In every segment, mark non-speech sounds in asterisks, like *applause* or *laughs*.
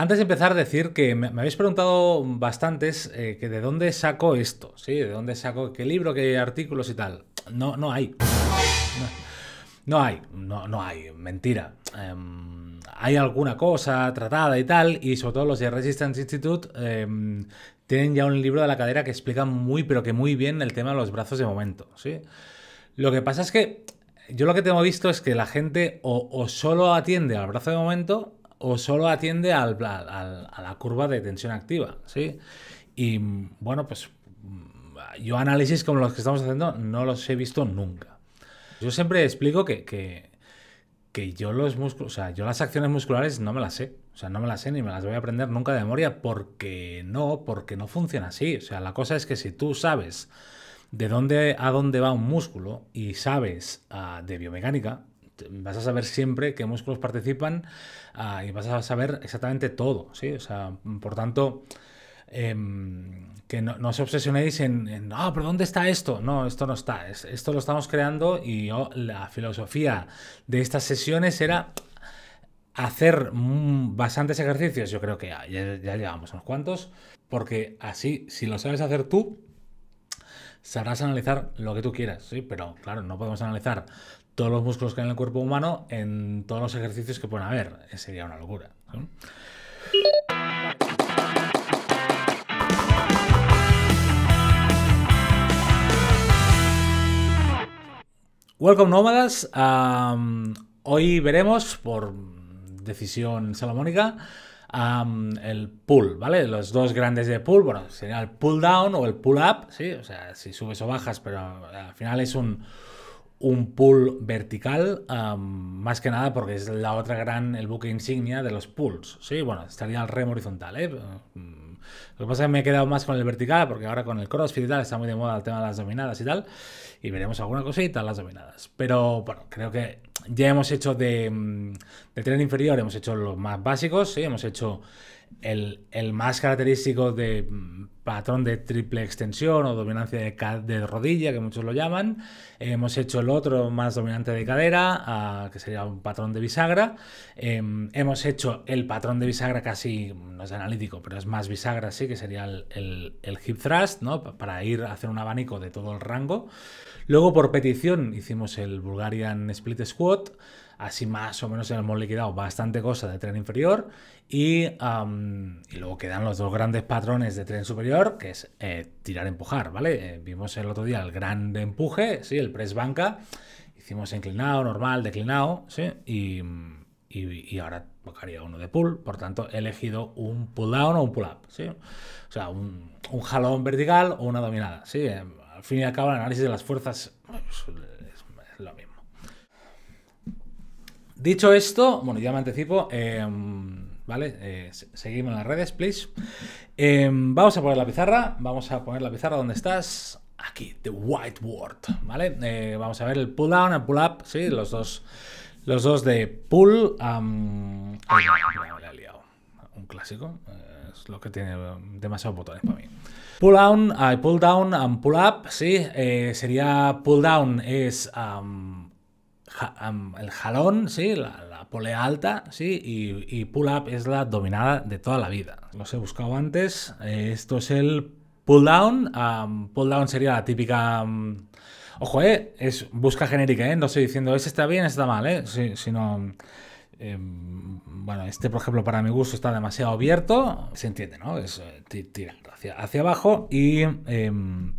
Antes de empezar, decir que me, habéis preguntado bastantes eh, que de dónde saco esto, ¿sí? ¿De dónde saco qué libro, qué artículos y tal? No, no hay. No, hay, no, no, hay, mentira. Em, hay alguna cosa tratada y tal, y sobre todo los de Resistance Institute em, tienen ya un libro de la cadera que explica muy, pero que muy bien el tema de los brazos de momento, ¿sí? Lo que pasa es que yo lo que tengo visto es que la gente o, o solo atiende al brazo de momento o solo atiende a la curva de tensión activa, ¿sí? Y bueno, pues mm, yo análisis como los que estamos haciendo no los he visto nunca. Yo siempre explico que, yo los músculos, o sea, yo las acciones musculares no me las sé. O sea, no me las sé ni me las voy a aprender nunca de memoria porque no, porque no funciona así. O sea, la cosa es que si tú sabes de dónde a dónde va un músculo y sabes ah, de biomecánica, vas a saber siempre qué músculos participan ah, y vas a saber exactamente todo, ¿sí? O sea, por tanto, em, que no, os obsesionéis en, ah, pero ¿dónde está esto? No, esto no está, esto lo estamos creando y la filosofía de estas sesiones era hacer bastantes ejercicios, yo creo que ya, llevamos unos cuantos, porque así, si lo sabes hacer tú, sabrás analizar lo que tú quieras, ¿sí? Pero claro, no podemos analizar todos los músculos que hay en el cuerpo humano en todos los ejercicios que pueden haber. Eh, sería una locura. Welcome nómadas. hoy veremos, por decisión salomónica, el pull, ¿vale? Los dos grandes de pull, bueno, sería el pull down o el pull up, ¿sí? O sea, si subes o bajas, pero eh, al final es un, un pool vertical, más que nada porque es la otra gran, el buque insignia de los pools. Sí, bueno, estaría el remo horizontal, ¿eh? mm, Lo que pasa es que me he quedado más con el vertical, porque ahora con el crossfit y tal está muy de moda el tema de las dominadas y tal, y veremos alguna cosita las dominadas. Pero bueno, creo que ya hemos hecho mm, de, tren inferior, hemos hecho los más básicos, hemos hecho el, más característico de mm, patrón de triple extensión o dominancia de, de rodilla, que muchos lo llaman. hemos hecho el otro más dominante de cadera, que sería un patrón de bisagra. Em, hemos hecho el patrón de bisagra casi, mm, no es analítico, pero es más bisagra, sí, que sería el, el hip thrust, ¿no? para ir a hacer un abanico de todo el rango. Luego, por petición, hicimos el Bulgarian Split Squat. Así más o menos hemos liquidado bastante cosa de tren inferior. Y, luego quedan los dos grandes patrones de tren superior, que es eh, tirar-empujar, ¿vale? Eh, vimos el otro día el gran empuje, sí, el press banca. Hicimos inclinado, normal, declinado, sí, y, y, ahora tocaría uno de pull, por tanto he elegido un pull down o un pull up, ¿sí? O sea, un, un jalón vertical o una dominada, ¿sí? Em, al fin y al cabo el análisis de las fuerzas pues, es, lo mismo. Dicho esto, bueno, ya me anticipo, em, ¿vale? Eh, seguimos en las redes, please. Em, vamos a poner la pizarra, vamos a poner la pizarra donde estás. Aquí, the whiteboard, ¿vale? Eh, vamos a ver el pull down, el pull up, sí, los dos, los dos de pull. un clásico, eh, es lo que tiene demasiados botones para mí. Pull down, I pull down and pull up, sí, eh, sería pull down es el jalón, sí, la, polea alta, sí, y, pull up es la dominada de toda la vida. Los he buscado antes, eh, esto es el pull down, pull down sería la típica... Ojo, eh, es busca genérica, ¿eh? No estoy diciendo, ese está bien, está mal, ¿eh? sino, em, bueno, este por ejemplo para mi gusto está demasiado abierto, se entiende, ¿no? Es eh, hacia, hacia abajo y, em,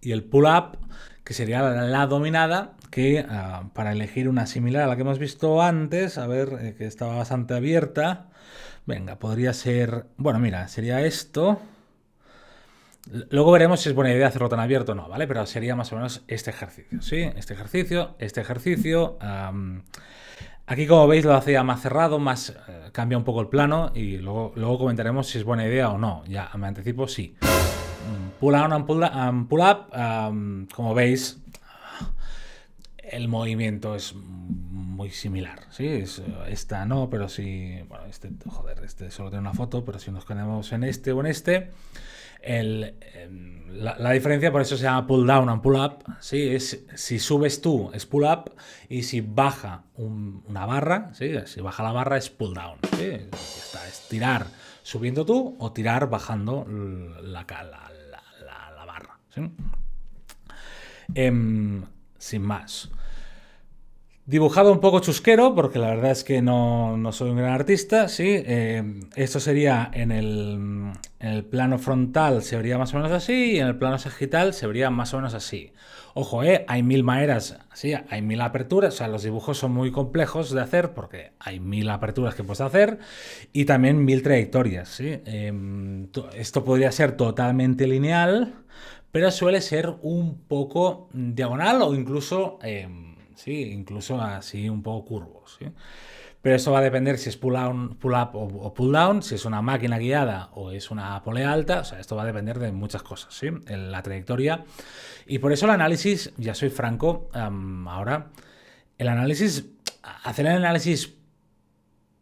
y el pull-up, que sería la, dominada, que ah, para elegir una similar a la que hemos visto antes, a ver, eh, que estaba bastante abierta, venga, podría ser, bueno, mira, sería esto. Luego veremos si es buena idea hacerlo tan abierto o no, ¿vale? Pero sería más o menos este ejercicio, ¿sí? Este ejercicio, este ejercicio. Aquí como veis lo hacía más cerrado, más eh, cambia un poco el plano y luego, luego comentaremos si es buena idea o no. Ya me anticipo, sí. Mm, pull down pull, up, como veis, el movimiento es muy similar. Sí, eh, esta no, pero si... Bueno, este, joder, este solo tiene una foto, pero si nos quedamos en este o en este... Em, la, diferencia, por eso se llama pull down and pull up, es si subes tú es pull up y si baja una barra, si baja la barra es pull down. Está, es tirar subiendo tú o tirar bajando la, la barra. Em, sin más. Dibujado un poco chusquero, porque la verdad es que no, soy un gran artista, sí. Eh, esto sería en el, plano frontal, se vería más o menos así, y en el plano sagital se vería más o menos así. Ojo, eh, hay mil maneras, sí, hay mil aperturas, o sea, los dibujos son muy complejos de hacer, porque hay mil aperturas que puedes hacer, y también mil trayectorias, sí. Em, esto podría ser totalmente lineal, pero suele ser un poco diagonal o incluso em, ¿sí? incluso así un poco curvos. Pero esto va a depender si es pull-up o, pull-down, si es una máquina guiada o es una polea alta. O sea, esto va a depender de muchas cosas, ¿sí? En la trayectoria. Y por eso el análisis, ya soy franco ahora, el análisis, hacer el análisis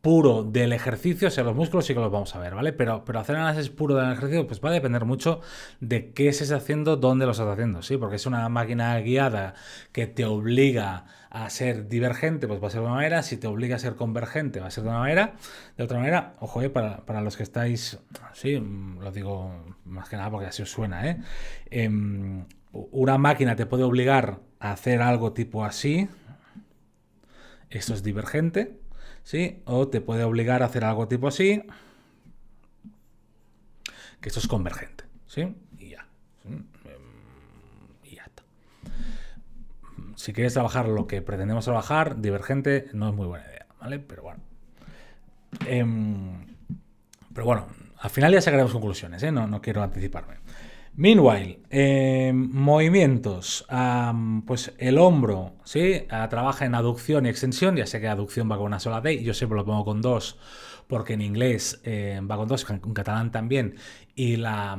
puro del ejercicio, o sea, los músculos sí que los vamos a ver, ¿vale? Pero, pero hacer análisis puro del ejercicio, pues va a depender mucho de qué se está haciendo, dónde lo estás haciendo, ¿sí? Porque es una máquina guiada que te obliga a ser divergente, pues va a ser de una manera, si te obliga a ser convergente, va a ser de una manera, de otra manera, ojo, eh, para, los que estáis, sí, mm, lo digo más que nada porque así os suena, ¿eh? Em, una máquina te puede obligar a hacer algo tipo así, esto es divergente, ¿sí? O te puede obligar a hacer algo tipo así, que esto es convergente, ¿sí? Y ya. Y ya está. Si quieres trabajar lo que pretendemos trabajar, divergente no es muy buena idea, ¿vale? Pero bueno. Em, pero bueno, al final ya sacaremos conclusiones, ¿eh? no, no quiero anticiparme. Meanwhile, em, movimientos. pues el hombro, ¿sí? Ah, trabaja en aducción y extensión. Ya sé que aducción va con una sola D, yo siempre lo pongo con dos, porque en inglés em, va con dos, en catalán también. Y la,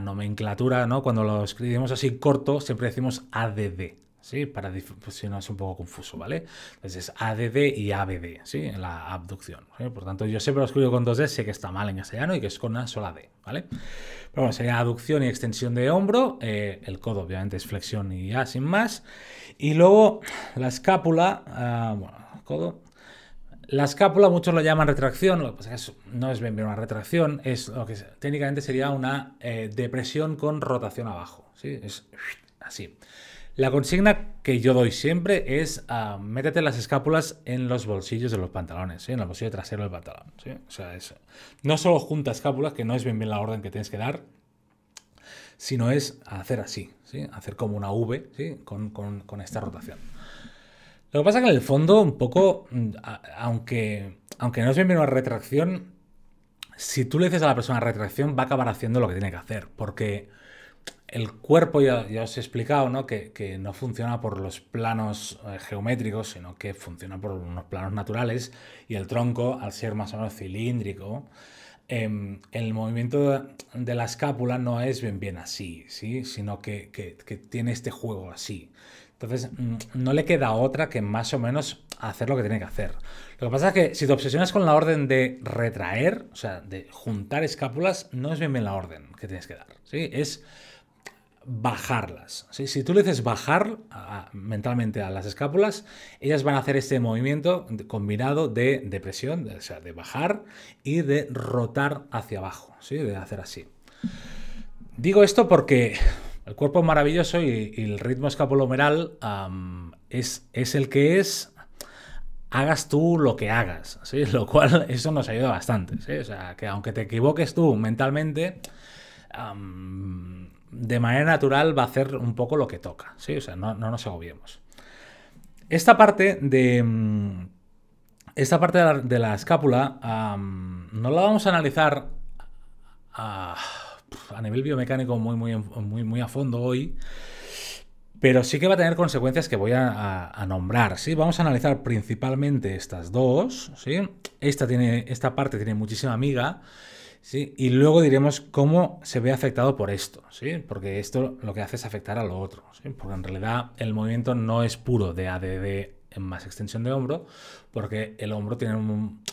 nomenclatura, Cuando lo escribimos así corto, siempre decimos ADD. Para pues si no es un poco confuso, ¿vale? Entonces es ADD y ABD, ¿sí? En la abducción. Por tanto, yo siempre lo escribo con dos D, e, sé que está mal en castellano y que es con una sola D, ¿vale? Pero bueno, sería aducción y extensión de hombro, eh, el codo obviamente es flexión y A sin más. Y luego la escápula, ah, bueno, codo, la escápula muchos lo llaman retracción, no es bien, una retracción, es lo que técnicamente sería una eh, depresión con rotación abajo. ¿sí? Es así. La consigna que yo doy siempre es ah, métete las escápulas en los bolsillos de los pantalones, en el bolsillo trasero del pantalón. O sea, No solo junta escápulas, que no es bien bien la orden que tienes que dar, sino es hacer así, ¿sí? hacer como una V ¿sí? con, esta rotación. Lo que pasa es que en el fondo, un poco, mm, aunque, aunque no es bien bien una retracción, si tú le dices a la persona retracción, va a acabar haciendo lo que tiene que hacer, porque el cuerpo, ya, os he explicado, ¿no? Que, no funciona por los planos eh, geométricos, sino que funciona por unos planos naturales, y el tronco, al ser más o menos cilíndrico, em, el movimiento de la escápula no es bien bien así, ¿sí? sino que, tiene este juego así. Entonces, mm, no le queda otra que más o menos hacer lo que tiene que hacer. Lo que pasa es que si te obsesionas con la orden de retraer, o sea, de juntar escápulas, no es bien bien la orden que tienes que dar. ¿sí? Es bajarlas. Si tú le dices bajar mentalmente a las escápulas, ellas van a hacer este movimiento combinado de depresión, de, o sea, de bajar y de rotar hacia abajo, ¿sí? de hacer así. Digo esto porque el cuerpo maravilloso y, el ritmo escapulomeral es, es el que es, hagas tú lo que hagas, *laughs* lo cual eso nos ayuda bastante. O sea, que aunque te equivoques tú mentalmente, de manera natural va a hacer un poco lo que toca, O sea, no, nos agobiemos. Esta parte de... Mm, esta parte de la, escápula no la vamos a analizar a, nivel biomecánico muy, muy, muy, muy a fondo hoy, pero sí que va a tener consecuencias que voy a, nombrar, ¿sí? Vamos a analizar principalmente estas dos, ¿sí? Esta, tiene, esta parte tiene muchísima miga y luego diremos cómo se ve afectado por esto, Porque esto lo que hace es afectar a lo otro, Porque en realidad el movimiento no es puro de ADD en más extensión de hombro, porque el hombro tiene un...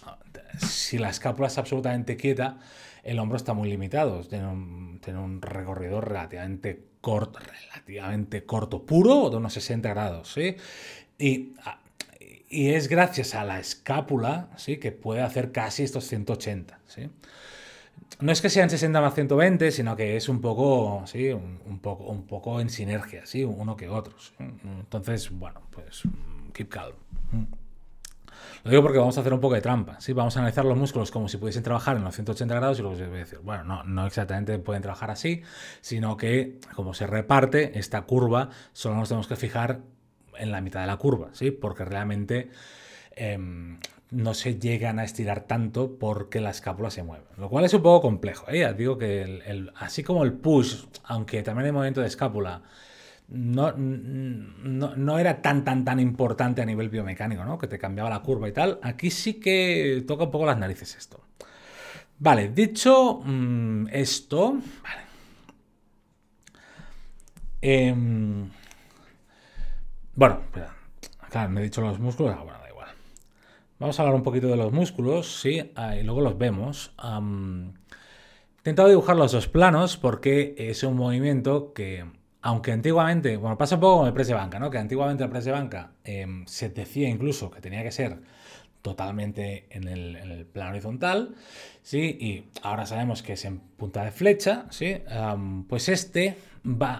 Si la escápula es absolutamente quieta, el hombro está muy limitado, tiene un, tiene recorrido relativamente corto, relativamente corto, puro de unos 60 grados, ¿sí? Y es gracias a la escápula ¿sí? que puede hacer casi estos 180. ¿sí? no es que sean 60 más 120, sino que es un poco, sí, un, poco, un poco en sinergia, sí, uno que otros. Entonces, bueno, pues keep calm. Lo digo porque vamos a hacer un poco de trampa, ¿sí? Vamos a analizar los músculos como si pudiesen trabajar en los 180 grados y luego se voy a decir, bueno, no, no exactamente pueden trabajar así, sino que como se reparte esta curva, solo nos tenemos que fijar en la mitad de la curva, ¿sí? Porque realmente Em, no se llegan a estirar tanto porque la escápula se mueve. Lo cual es un poco complejo. ¿eh? digo que el, así como el push, aunque también hay movimiento de escápula, no, no, era tan, tan, tan importante a nivel biomecánico, ¿no? Que te cambiaba la curva y tal. Aquí sí que toca un poco las narices esto. Vale, dicho mm, esto... Em, bueno, claro, me he dicho los músculos. Ahora, Vamos a hablar un poquito de los músculos, sí, ah, y luego los vemos. he intentado dibujar los dos planos porque es un movimiento que, aunque antiguamente, bueno, pasa un poco con el press de banca, ¿no? Que antiguamente el press de banca em, se decía incluso que tenía que ser totalmente en el, plano horizontal, ¿sí? Y ahora sabemos que es en punta de flecha, ¿sí? pues este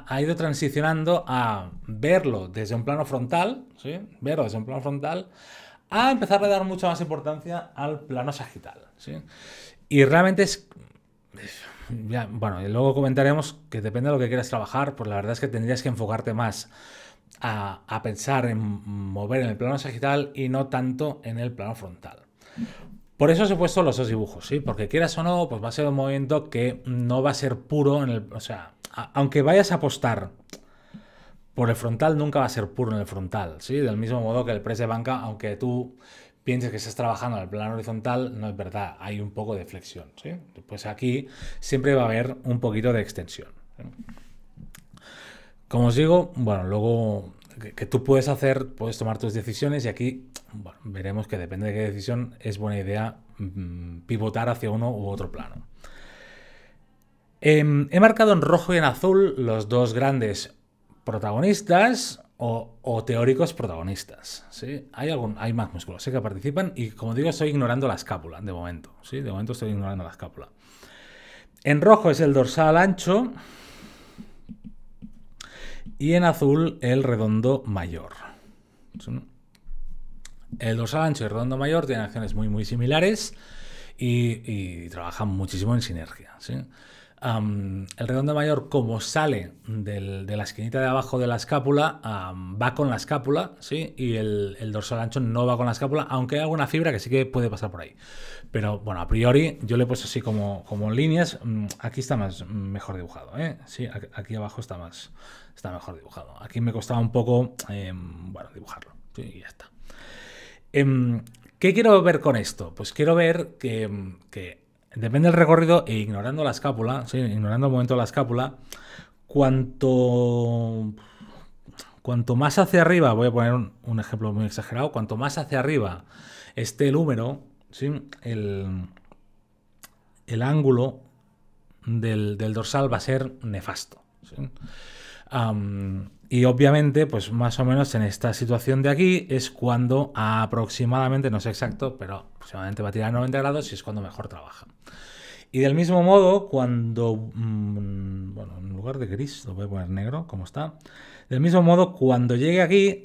ha ido transicionando a verlo desde un plano frontal, Verlo desde un plano frontal a empezar a dar mucha más importancia al plano sagital. Y realmente es... bueno, y luego comentaremos que depende de lo que quieras trabajar, pues la verdad es que tendrías que enfocarte más a, pensar en mover en el plano sagital y no tanto en el plano frontal. Por eso os he puesto los dos dibujos, ¿sí? Porque quieras o no, pues va a ser un movimiento que no va a ser puro en el... O sea, aunque vayas a apostar por el frontal nunca va a ser puro en el frontal, ¿sí? Del mismo modo que el press de banca, aunque tú pienses que estás trabajando en el plano horizontal, no es verdad, hay un poco de flexión, ¿sí? Pues aquí siempre va a haber un poquito de extensión. Como os digo, bueno, luego que, tú puedes hacer, puedes tomar tus decisiones y aquí veremos que depende de qué decisión es buena idea mm, pivotar hacia uno u otro plano. Em, he marcado en rojo y en azul los dos grandes protagonistas o, teóricos protagonistas. ¿sí? Hay, algún, hay más músculos ¿eh? que participan y, como digo, estoy ignorando la escápula de momento. ¿sí? De momento estoy ignorando la escápula. En rojo es el dorsal ancho y en azul el redondo mayor. El dorsal ancho y el redondo mayor tienen acciones muy, muy similares y, trabajan muchísimo en sinergia el redondo mayor, como sale de la esquinita de abajo de la escápula, va con la escápula, ¿sí? Y el, dorsal ancho no va con la escápula, aunque hay alguna fibra que sí que puede pasar por ahí. Pero bueno, a priori yo le he puesto así como, como líneas. Mm, aquí está más mm, mejor dibujado, ¿eh? aquí abajo está más está mejor dibujado. Aquí me costaba un poco, em, dibujarlo. y ya está. Em, ¿Qué quiero ver con esto? Pues quiero ver que depende del recorrido e ignorando la escápula, ignorando el momento de la escápula, cuanto, cuanto más hacia arriba, voy a poner un, ejemplo muy exagerado, cuanto más hacia arriba esté el húmero, el, ángulo del, dorsal va a ser nefasto. Y obviamente, pues más o menos en esta situación de aquí es cuando aproximadamente, no sé exacto, pero aproximadamente va a tirar 90 grados y es cuando mejor trabaja. Y del mismo modo, cuando... Mm, bueno, en lugar de gris, lo voy a poner negro, como está. Del mismo modo, cuando llegue aquí,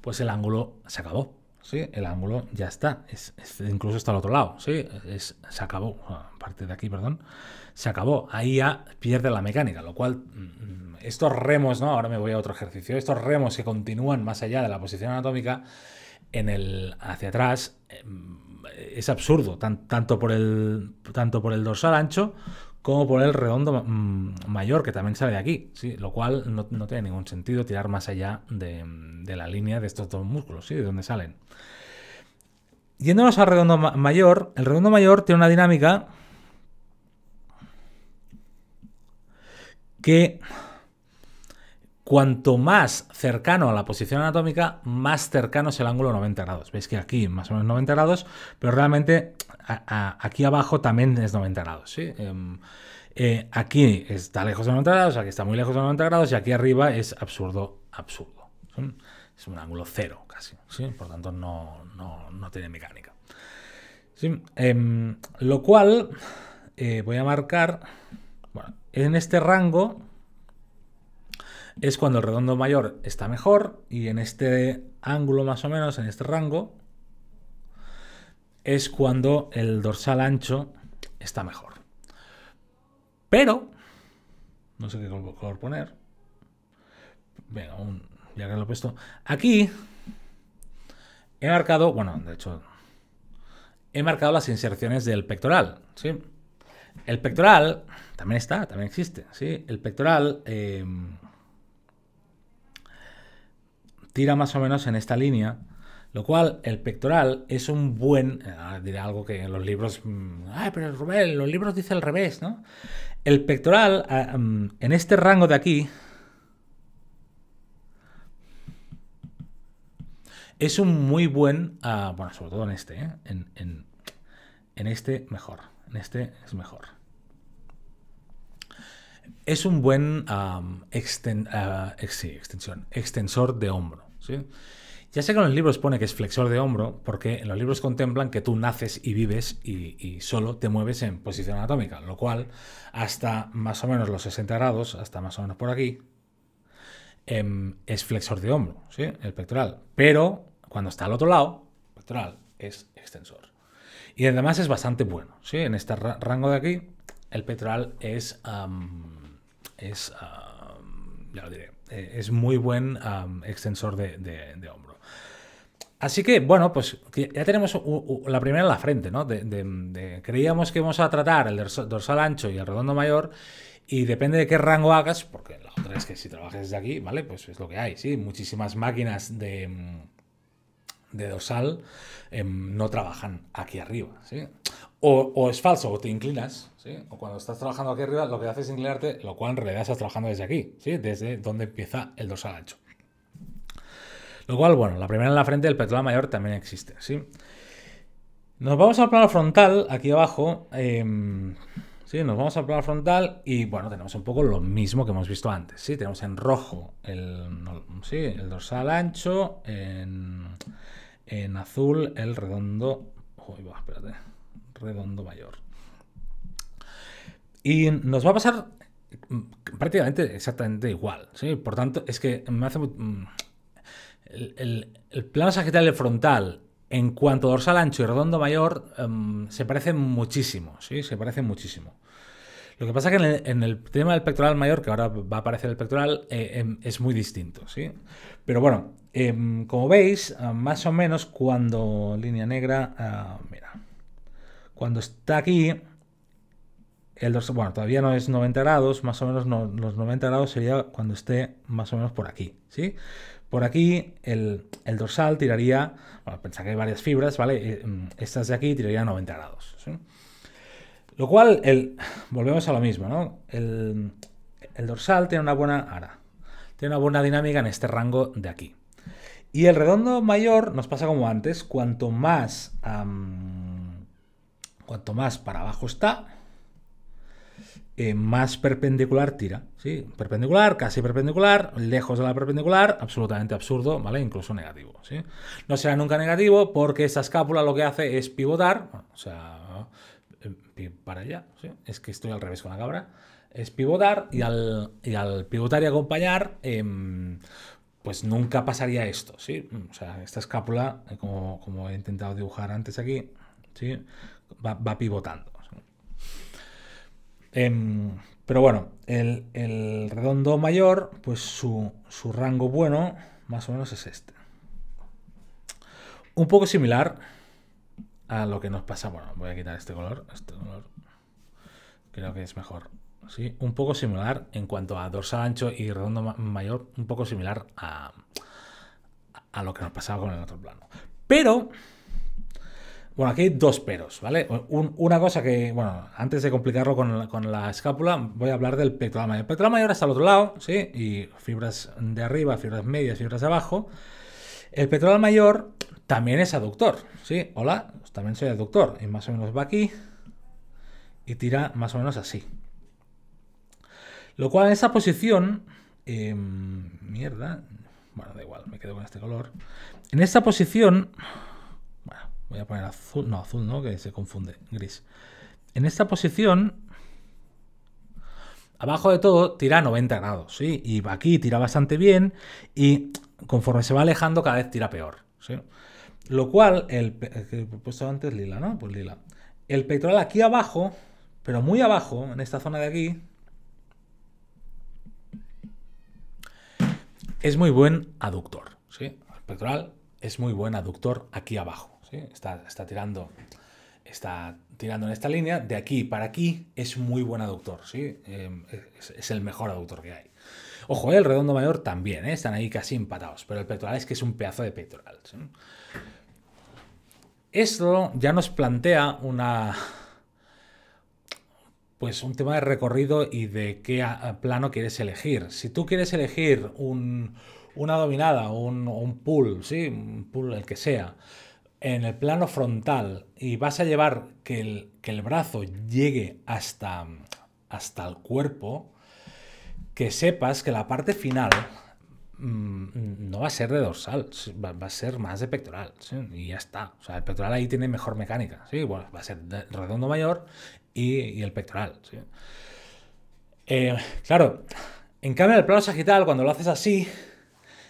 pues el ángulo se acabó. ¿sí? El ángulo ya está. Es, incluso está al otro lado. ¿sí? Es, se acabó. parte de aquí, perdón se acabó. Ahí ya pierde la mecánica, lo cual mm, estos remos, ¿no? Ahora me voy a otro ejercicio. Estos remos que continúan más allá de la posición anatómica en el hacia atrás em, es absurdo, tanto, por el, tanto por el dorsal ancho como por el redondo mm, mayor, que también sale de aquí, lo cual no, tiene ningún sentido tirar más allá de, la línea de estos dos músculos, ¿sí? de donde salen. Yéndonos al redondo mayor, el redondo mayor tiene una dinámica que cuanto más cercano a la posición anatómica, más cercano es el ángulo 90 grados. Veis que aquí más o menos 90 grados, pero realmente aquí abajo también es 90 grados. ¿sí? Em, eh, aquí está lejos de 90 grados, aquí está muy lejos de 90 grados y aquí arriba es absurdo, absurdo. Es un ángulo cero casi, por tanto no, tiene mecánica. Em, lo cual eh, voy a marcar en este rango es cuando el redondo mayor está mejor y en este ángulo más o menos, en este rango, es cuando el dorsal ancho está mejor. Pero, no sé qué color poner. Venga, ya que lo he puesto. Aquí he marcado, bueno, de hecho, he marcado las inserciones del pectoral. ¿sí? El pectoral también está, también existe. ¿sí? El pectoral eh, tira más o menos en esta línea, lo cual el pectoral es un buen, ah, diré algo que en los libros, mm, ay, pero Rubén, los libros dice al revés, ¿no? El pectoral ah, mm, en este rango de aquí es un muy buen, ah, bueno, sobre todo en este, ¿eh? en, en este mejor, en este es mejor es un buen ah, extensión, extensor de hombro. Ya sé que en los libros pone que es flexor de hombro, porque en los libros contemplan que tú naces y vives y, solo te mueves en posición anatómica, lo cual hasta más o menos los 60 grados, hasta más o menos por aquí, em, es flexor de hombro, ¿sí? el pectoral. Pero cuando está al otro lado, pectoral es extensor. Y además es bastante bueno. En este rango de aquí, el pectoral es es, ya lo diré, eh, es muy buen extensor de, hombro. Así que, bueno, pues ya tenemos la primera en la frente, ¿no? creíamos que vamos a tratar el dorsal ancho y el redondo mayor y depende de qué rango hagas, porque la otra es que si trabajas desde aquí, ¿vale? Pues es lo que hay, ¿sí? Muchísimas máquinas de, de dorsal em, no trabajan aquí arriba, ¿sí? o, es falso, o te inclinas, ¿sí? O cuando estás trabajando aquí arriba, lo que haces es inclinarte, lo cual en realidad estás trabajando desde aquí, ¿sí? Desde donde empieza el dorsal ancho. Lo cual, bueno, la primera en la frente del petróleo mayor también existe, ¿sí? Nos vamos al plano frontal, aquí abajo, em, ¿sí? Nos vamos al plano frontal y, bueno, tenemos un poco lo mismo que hemos visto antes, ¿sí? Tenemos en rojo el, dorsal ancho, en, en azul el redondo... Uy, va, espérate Redondo Mayor. Y nos va a pasar mm, prácticamente exactamente igual. ¿sí? Por tanto, es que me hace... Mm, el, plano sagital frontal en cuanto a dorsal ancho y redondo mayor, em, se parecen muchísimo, ¿sí? Se parecen muchísimo. Lo que pasa es que en el, tema del pectoral mayor, que ahora va a aparecer el pectoral, eh, em, es muy distinto, ¿sí? Pero bueno, em, como veis, eh, más o menos cuando línea negra... Ah, mira, cuando está aquí, el dorsal, bueno, todavía no es 90 grados, más o menos los 90 grados sería cuando esté más o menos por aquí, ¿sí? Por aquí el, dorsal tiraría, bueno, pensad que hay varias fibras, ¿vale? Eh, mm, estas de aquí tiraría 90 grados, Lo cual, el, volvemos a lo mismo, ¿no? El, dorsal tiene una buena ahora, tiene una buena dinámica en este rango de aquí. Y el redondo mayor nos pasa como antes, cuanto más cuanto más para abajo está, eh, más perpendicular tira. ¿sí? Perpendicular, casi perpendicular, lejos de la perpendicular, absolutamente absurdo, ¿vale? Incluso negativo. ¿sí? No será nunca negativo porque esa escápula lo que hace es pivotar, o sea, eh, para allá, ¿sí? es que estoy al revés con la cabra, es pivotar y al, y al pivotar y acompañar, em, pues nunca pasaría esto, ¿sí? O sea, esta escápula, eh, como, como he intentado dibujar antes aquí, ¿sí? va, pivotando. Em, pero bueno, el, redondo mayor, pues su, rango bueno, más o menos es este. Un poco similar a lo que nos pasa. Bueno, voy a quitar este color. Este creo que es mejor. Sí, un poco similar en cuanto a dorsal ancho y redondo mayor, un poco similar a, a lo que nos pasaba con el otro plano. Pero bueno, aquí hay dos peros, ¿vale? una cosa que, bueno, antes de complicarlo con la, escápula, voy a hablar del pectoral mayor. El pectoral mayor está al otro lado, ¿sí? Y fibras de arriba, fibras medias, fibras de abajo. El pectoral mayor también es aductor, ¿sí? Hola, también soy aductor. Y más o menos va aquí y tira más o menos así. Lo cual en esta posición... Em, mierda. Bueno, da igual, me quedo con este color. En esta posición voy a poner azul, no, azul no, que se confunde, gris. En esta posición, abajo de todo, tira 90 grados, ¿sí? Y aquí tira bastante bien y conforme se va alejando cada vez tira peor, ¿sí? Lo cual, el, que he puesto antes lila, ¿no? Pues lila. El pectoral aquí abajo, pero muy abajo, en esta zona de aquí, es muy buen aductor, ¿sí? El pectoral es muy buen aductor aquí abajo está, tirando, está tirando en esta línea, de aquí para aquí es muy buen aductor, ¿sí? Em, es, el mejor aductor que hay. Ojo, ¿eh? el redondo mayor también, ¿eh? están ahí casi empatados, pero el pectoral es que es un pedazo de pectoral. Esto ya nos plantea una, pues un tema de recorrido y de qué ah, ah, plano quieres elegir. Si tú quieres elegir una dominada, un, un pull, ¿sí? un pull el que sea, en el plano frontal y vas a llevar que el, que el brazo llegue hasta, hasta el cuerpo, que sepas que la parte final mm, no va a ser de dorsal, va, a ser más de pectoral, y ya está. O sea, el pectoral ahí tiene mejor mecánica, va a ser redondo mayor y, el pectoral, eh, claro, en cambio el plano sagital, cuando lo haces así,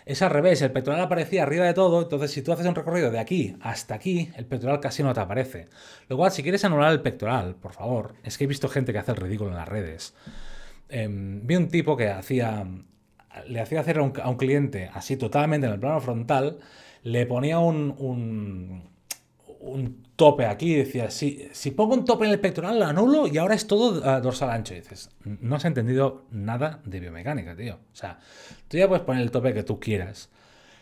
es al revés, el pectoral aparecía arriba de todo, entonces si tú haces un recorrido de aquí hasta aquí, el pectoral casi no te aparece. Lo cual, si quieres anular el pectoral, por favor, es que he visto gente que hace el ridículo en las redes. Em, vi un tipo que hacía, le hacía hacer a un, cliente así totalmente en el plano frontal, le ponía un un tope aquí, decía, si, si pongo un tope en el pectoral lo anulo y ahora es todo dorsal ancho. dices, no has entendido nada de biomecánica, tío. O sea, tú ya puedes poner el tope que tú quieras.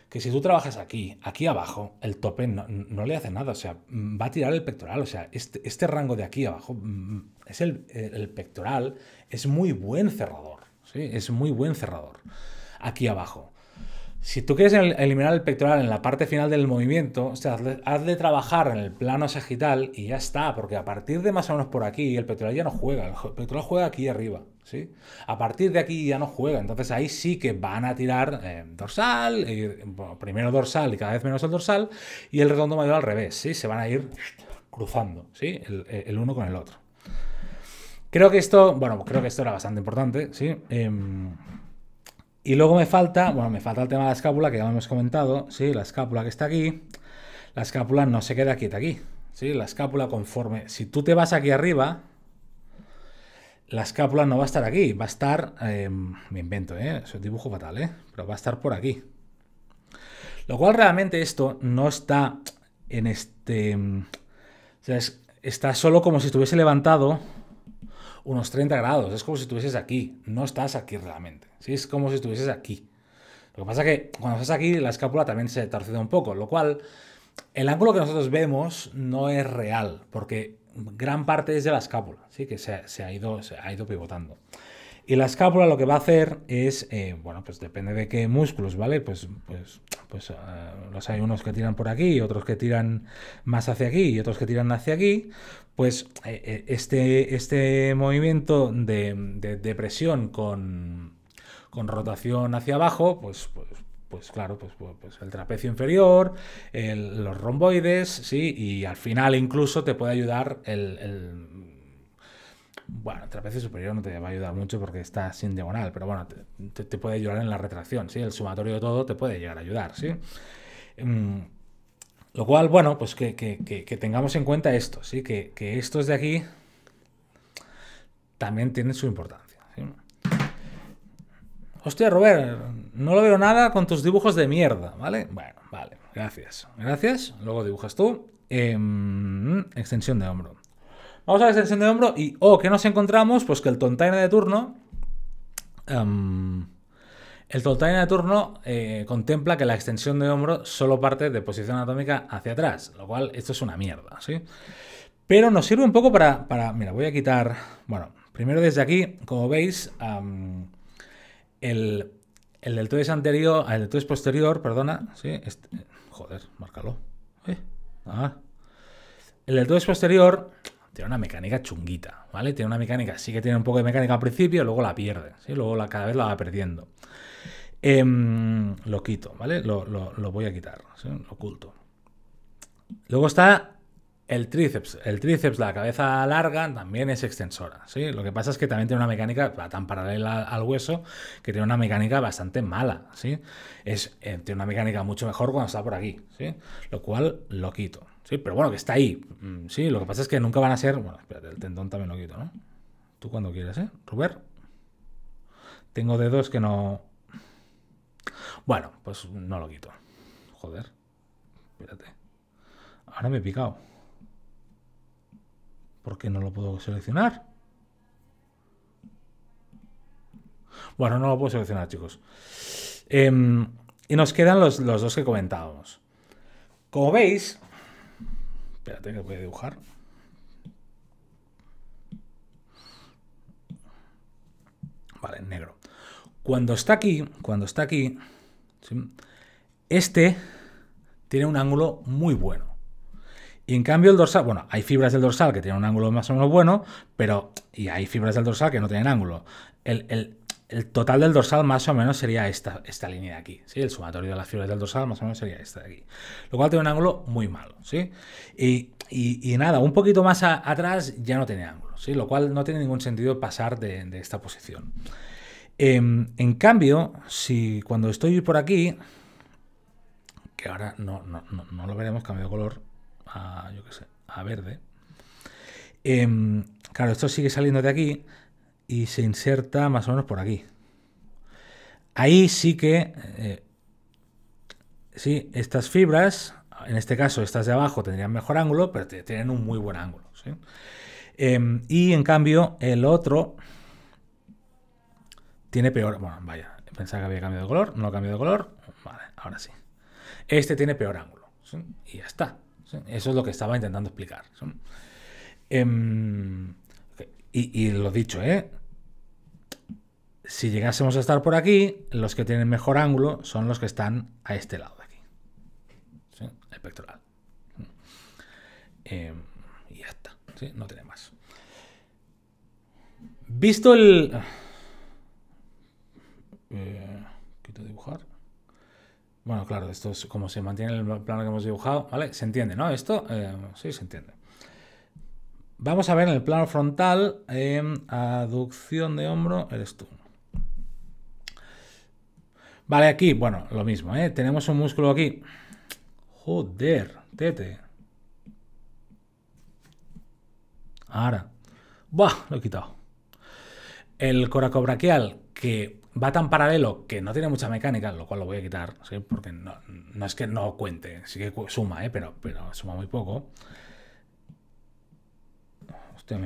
Que si tú trabajas aquí, aquí abajo, el tope no, le hace nada. O sea, va a tirar el pectoral. O sea, este, este rango de aquí abajo, mm, es el, el pectoral, es muy buen cerrador. Sí, es muy buen cerrador. Aquí abajo. Si tú quieres eliminar el pectoral en la parte final del movimiento, o sea, trabajar en el plano sagital y ya está, porque a partir de más o menos por aquí, el pectoral ya no juega, el pectoral juega aquí arriba, ¿sí? A partir de aquí ya no juega, entonces ahí sí que van a tirar eh, dorsal, primero dorsal y cada vez menos el dorsal, y el redondo mayor al revés, ¿sí? Se van a ir cruzando, ¿sí? el, eh, uno con el otro. Creo que esto, bueno, creo que esto era bastante importante, ¿sí? Em, y luego me falta, bueno, me falta el tema de la escápula, que ya hemos comentado, ¿sí? La escápula que está aquí, la escápula no se queda quieta aquí, ¿sí? La escápula conforme, si tú te vas aquí arriba, la escápula no va a estar aquí, va a estar, em, me invento, ¿eh? es un dibujo fatal, ¿eh? pero va a estar por aquí. Lo cual realmente esto no está en este... Em, o sea, está solo como si estuviese levantado unos 30 grados. Es como si estuvieses aquí. No estás aquí realmente. Es como si estuvieses aquí. Lo que pasa es que cuando estás aquí, la escápula también se torce un poco, lo cual el ángulo que nosotros vemos no es real, porque gran parte es de la escápula, ¿sí? que se, ha ido, se ha ido pivotando. Y la escápula lo que va a hacer es, eh, bueno, pues depende de qué músculos, ¿vale? Pues, pues, pues eh, los hay unos que tiran por aquí, otros que tiran más hacia aquí y otros que tiran hacia aquí. Pues eh, este, este movimiento de, de, presión con, con, rotación hacia abajo, pues, pues, pues claro, pues, pues, pues, el trapecio inferior, los romboides, ¿sí? Y al final incluso te puede ayudar el bueno, trapecio superior no te va a ayudar mucho porque está sin diagonal, pero bueno, te, puede ayudar en la retracción, ¿sí? El sumatorio de todo te puede llegar a ayudar, ¿sí? Mm, lo cual, bueno, pues que, tengamos en cuenta esto, ¿sí? Que, estos de aquí también tienen su importancia. ¿sí? Hostia, Robert, no lo veo nada con tus dibujos de mierda, ¿vale? Bueno, vale, gracias. Gracias, luego dibujas tú. Em, extensión de hombro. Vamos a la extensión de hombro y, oh, ¿qué nos encontramos? Pues que el tontaina de turno... Em, el tontaina de turno eh, contempla que la extensión de hombro solo parte de posición atómica hacia atrás, lo cual esto es una mierda, ¿sí? Pero nos sirve un poco para... para mira, voy a quitar... Bueno, primero desde aquí, como veis, em, el, el deltoides anterior, ah, el deltoides posterior, perdona, ¿sí? Este, joder, márcalo. Eh, ah. El deltoides posterior tiene una mecánica chunguita, ¿vale? Tiene una mecánica, sí que tiene un poco de mecánica al principio, luego la pierde, ¿sí? Luego la, cada vez la va perdiendo. Em, lo quito, ¿vale? Lo, voy a quitar, lo oculto. Luego está el tríceps. El tríceps, la cabeza larga, también es extensora, ¿sí? Lo que pasa es que también tiene una mecánica tan paralela al hueso que tiene una mecánica bastante mala, ¿sí? Es, eh, tiene una mecánica mucho mejor cuando está por aquí, ¿sí? Lo cual lo quito pero bueno, que está ahí. Mm, sí, lo que pasa es que nunca van a ser. Bueno, espérate, el tendón también lo quito, ¿no? Tú cuando quieras, ¿eh? Robert. Tengo dedos que no. Bueno, pues no lo quito. Joder. Espérate. Ahora me he picado. ¿Por qué no lo puedo seleccionar? Bueno, no lo puedo seleccionar, chicos. Em, y nos quedan los, los, dos que comentábamos. Como veis, Espérate que voy a dibujar. Vale, negro. Cuando está aquí, cuando está aquí, este tiene un ángulo muy bueno. Y en cambio el dorsal, bueno, hay fibras del dorsal que tienen un ángulo más o menos bueno, pero, y hay fibras del dorsal que no tienen ángulo. El, el, el total del dorsal más o menos sería esta, esta línea de aquí, ¿sí? El sumatorio de las fibras del dorsal más o menos sería esta de aquí. Lo cual tiene un ángulo muy malo, ¿sí? Y, nada, un poquito más atrás ya no tiene ángulo, ¿sí? Lo cual no tiene ningún sentido pasar de, esta posición. Em, en cambio, si cuando estoy por aquí, que ahora no, lo veremos, cambio de color a, verde. Em, claro, esto sigue saliendo de aquí, y se inserta más o menos por aquí. Ahí sí que, eh, sí, estas fibras, en este caso estas de abajo tendrían mejor ángulo, pero tienen un muy buen ángulo. Em, y en cambio el otro tiene peor, bueno, vaya, pensaba que había cambiado de color, no ha cambiado de color, vale, ahora sí. Este tiene peor ángulo, y ya está. Eso es lo que estaba intentando explicar. Em, y, y, lo dicho, ¿eh? si llegásemos a estar por aquí, los que tienen mejor ángulo son los que están a este lado de aquí. El pectoral. Eh, y ya está. No tiene más. Visto el... Eh, quito dibujar. Bueno, claro, esto es como se mantiene el plano que hemos dibujado, ¿vale? Se entiende, ¿no? Esto, eh, sí, se entiende. Vamos a ver en el plano frontal, en em, aducción de hombro, eres tú. Vale, aquí, bueno, lo mismo, ¿eh? Tenemos un músculo aquí. Joder, tete. Ahora. Buah, lo he quitado. El coracobraquial, que va tan paralelo que no tiene mucha mecánica, lo cual lo voy a quitar, Porque no, no es que no cuente, sí que suma, ¿eh? Pero, pero suma muy poco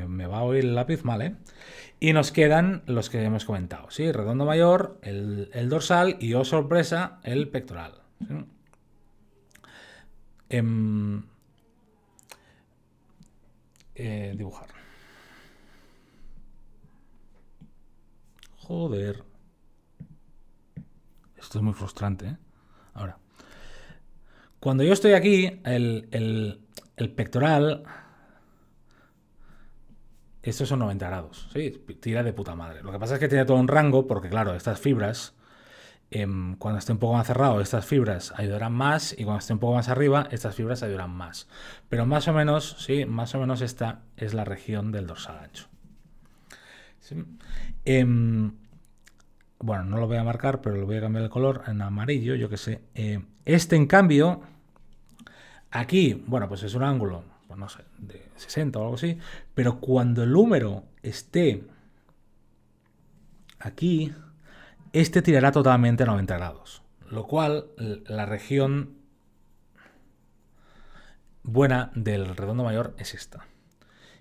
me, va a oír el lápiz mal, ¿eh? Y nos quedan los que hemos comentado, ¿sí? Redondo mayor, el, dorsal y, oh sorpresa, el pectoral. Em, eh, dibujar. Joder. Esto es muy frustrante, ¿eh? Ahora. Cuando yo estoy aquí, el pectoral estos son 90 grados, sí, tira de puta madre. Lo que pasa es que tiene todo un rango, porque claro, estas fibras, em, cuando esté un poco más cerrado, estas fibras ayudarán más, y cuando esté un poco más arriba, estas fibras ayudarán más. Pero más o menos, sí, más o menos esta es la región del dorsal ancho. Em, bueno, no lo voy a marcar, pero lo voy a cambiar el color en amarillo, yo que sé. Eh, este, en cambio, aquí, bueno, pues es un ángulo pues no sé, de 60 o algo así, pero cuando el número esté aquí, este tirará totalmente a 90 grados, lo cual la región buena del redondo mayor es esta.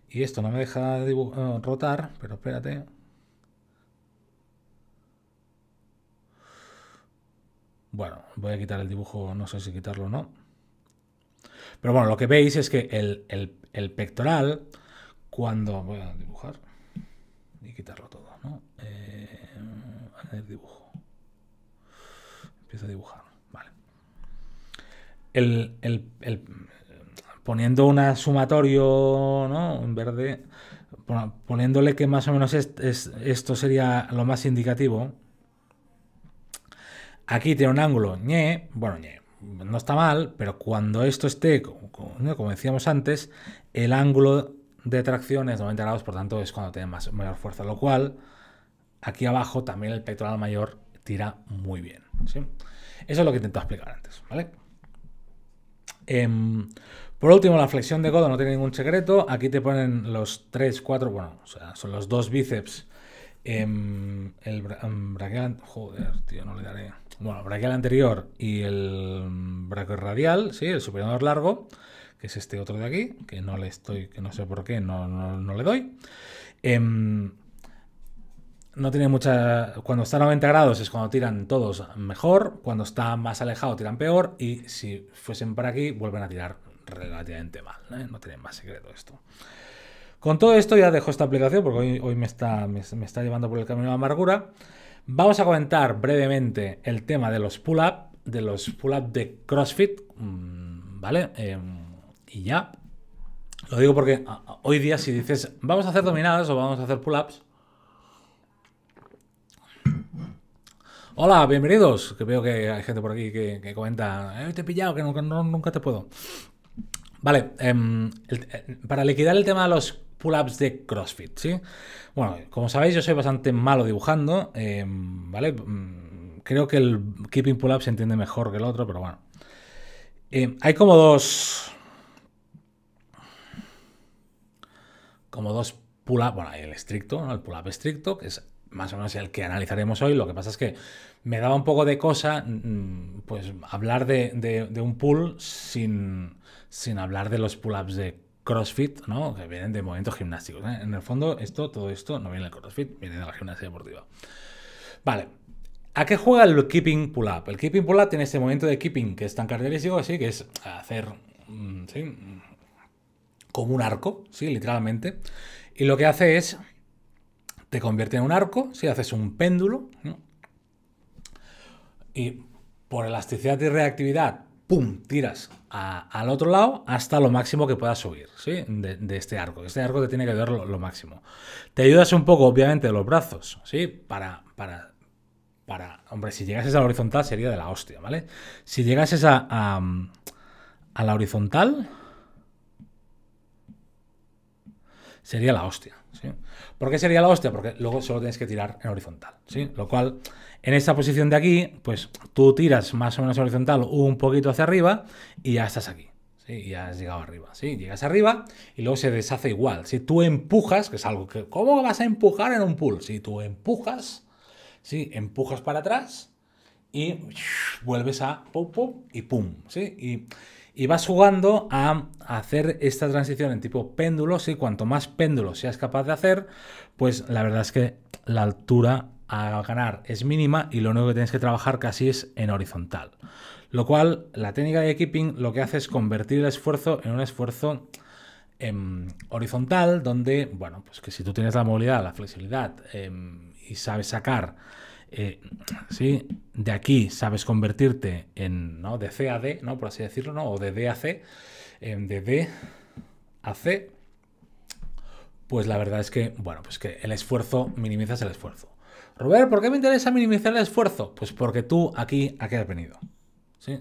Y esto no me deja eh, rotar, pero espérate. Bueno, voy a quitar el dibujo, no sé si quitarlo o no. Pero bueno, lo que veis es que el, pectoral, cuando... Voy a dibujar y quitarlo todo, ¿no? Eh, el dibujo. Empiezo a dibujar, vale. El, poniendo una sumatorio, ¿no? En verde, poniéndole que más o menos esto sería lo más indicativo. Aquí tiene un ángulo, ñe, bueno, ñe, no está mal, pero cuando esto esté, como decíamos antes, el ángulo de tracción es 90 grados, por tanto es cuando tiene más, mayor fuerza, lo cual aquí abajo también el pectoral mayor tira muy bien. Eso es lo que intento explicar antes, ¿vale? Em, por último, la flexión de codo no tiene ningún secreto. Aquí te ponen los 3, 4, bueno, o sea, son los dos bíceps. Em, el bra em, joder, tío, no le daré bueno, el braquial anterior y el braco radial, sí, el superior largo, que es este otro de aquí, que no le estoy, que no sé por qué, no, le doy. Em, no tiene mucha. Cuando está a 90 grados es cuando tiran todos mejor, cuando está más alejado tiran peor, y si fuesen para aquí vuelven a tirar relativamente mal. ¿eh? No tiene más secreto esto. Con todo esto ya dejo esta aplicación porque hoy, me, está, me, está llevando por el camino de la amargura. Vamos a comentar brevemente el tema de los pull-up, de los pull-up de CrossFit, mm, ¿vale? Em, y ya. Lo digo porque ah, ah, hoy día si dices, vamos a hacer dominadas o vamos a hacer pull-ups. Hola, bienvenidos. Que veo que hay gente por aquí que, comenta, eh, te he pillado, que nunca, te puedo. Vale, em, eh, para liquidar el tema de los pull-ups de CrossFit, ¿sí? Bueno, como sabéis, yo soy bastante malo dibujando, eh, ¿vale? Mm, creo que el keeping pull-up se entiende mejor que el otro, pero bueno. Eh, hay como dos... Como dos pull ups bueno, el estricto, ¿no? El pull-up estricto, que es más o menos el que analizaremos hoy. Lo que pasa es que me daba un poco de cosa mm, pues hablar de, un pull sin, sin hablar de los pull-ups de CrossFit, ¿no? Que vienen de movimientos gimnásticos. ¿eh? En el fondo, esto, todo esto no viene del CrossFit, viene de la gimnasia deportiva. Vale. ¿A qué juega el keeping pull-up? El keeping pull-up tiene este momento de keeping que es tan característico, así que es hacer, mm, Como un arco, ¿sí? Literalmente. Y lo que hace es, te convierte en un arco, si haces un péndulo, Y por elasticidad y reactividad pum, tiras al otro lado hasta lo máximo que puedas subir, ¿sí? De, este arco. Este arco te tiene que ayudar lo, máximo. Te ayudas un poco, obviamente, de los brazos, ¿sí? Para, para, para, hombre, si llegases a la horizontal sería de la hostia, ¿vale? Si llegases a, a, a la horizontal, sería la hostia, ¿sí? ¿Por qué sería la hostia? Porque luego solo tienes que tirar en horizontal, ¿sí? Lo cual en esta posición de aquí, pues tú tiras más o menos horizontal un poquito hacia arriba y ya estás aquí. Sí, ya has llegado arriba. Sí, llegas arriba y luego se deshace igual. Si tú empujas, que es algo que. ¿Cómo vas a empujar en un pull? Si tú empujas, sí, empujas para atrás y vuelves a pop y pum. ¿sí? Y, vas jugando a hacer esta transición en tipo péndulo. ¿sí? Cuanto más péndulo seas capaz de hacer, pues la verdad es que la altura ganar es mínima y lo único que tienes que trabajar casi es en horizontal. Lo cual, la técnica de keeping lo que hace es convertir el esfuerzo en un esfuerzo em, horizontal, donde, bueno, pues que si tú tienes la movilidad, la flexibilidad em, y sabes sacar, eh, si De aquí sabes convertirte en, ¿no? De C a D, ¿no? Por así decirlo, ¿no? O de D a C, em, de D a C, pues la verdad es que, bueno, pues que el esfuerzo, minimizas el esfuerzo. Robert, ¿por qué me interesa minimizar el esfuerzo? Pues porque tú aquí, aquí has venido? ¿Sí?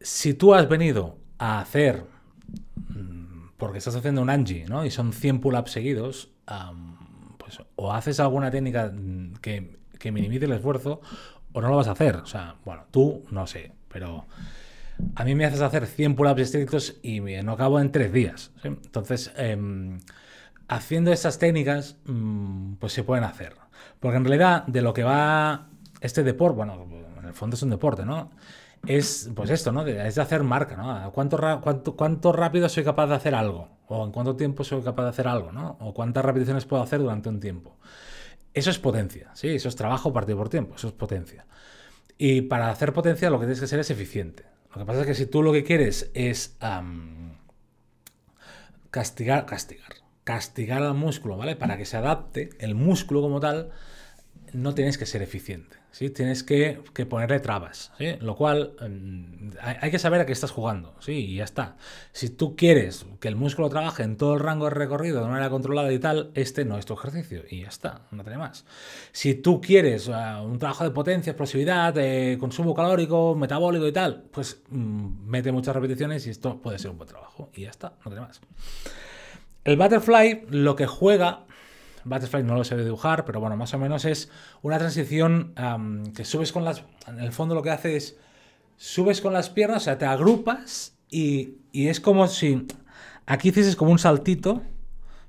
Si tú has venido a hacer, mm, porque estás haciendo un Angie, ¿no? Y son 100 pull-ups seguidos, pues o haces alguna técnica mm, que, que minimice el esfuerzo, o no lo vas a hacer. O sea, bueno, tú no sé, pero a mí me haces hacer 100 pull-ups estrictos y no acabo en tres días. Entonces, em, haciendo esas técnicas, mm, pues se pueden hacer. Porque en realidad de lo que va este deporte, bueno, en el fondo es un deporte, ¿no? Es pues esto, ¿no? Es de hacer marca, ¿no? ¿Cuánto, cuánto, rápido soy capaz de hacer algo? ¿O en cuánto tiempo soy capaz de hacer algo, ¿no? ¿O cuántas repeticiones puedo hacer durante un tiempo? Eso es potencia, ¿sí? Eso es trabajo partido por tiempo, eso es potencia. Y para hacer potencia lo que tienes que ser es eficiente. Lo que pasa es que si tú lo que quieres es castigar, castigar, castigar al músculo, ¿vale? Para que se adapte, el músculo como tal, no tienes que ser eficiente, ¿sí? Tienes que, ponerle trabas, Lo cual em, hay, que saber a qué estás jugando, ¿sí? Y ya está. Si tú quieres que el músculo trabaje en todo el rango de recorrido de manera controlada y tal, este no es tu ejercicio y ya está, no tiene más. Si tú quieres eh, un trabajo de potencia, explosividad, de eh, consumo calórico, metabólico y tal, pues mm, mete muchas repeticiones y esto puede ser un buen trabajo y ya está, no tiene más. El Butterfly lo que juega, Butterfly no lo sé dibujar, pero bueno, más o menos es una transición que subes con las... En el fondo lo que hace es subes con las piernas, o sea, te agrupas y, es como si aquí hicieses como un saltito,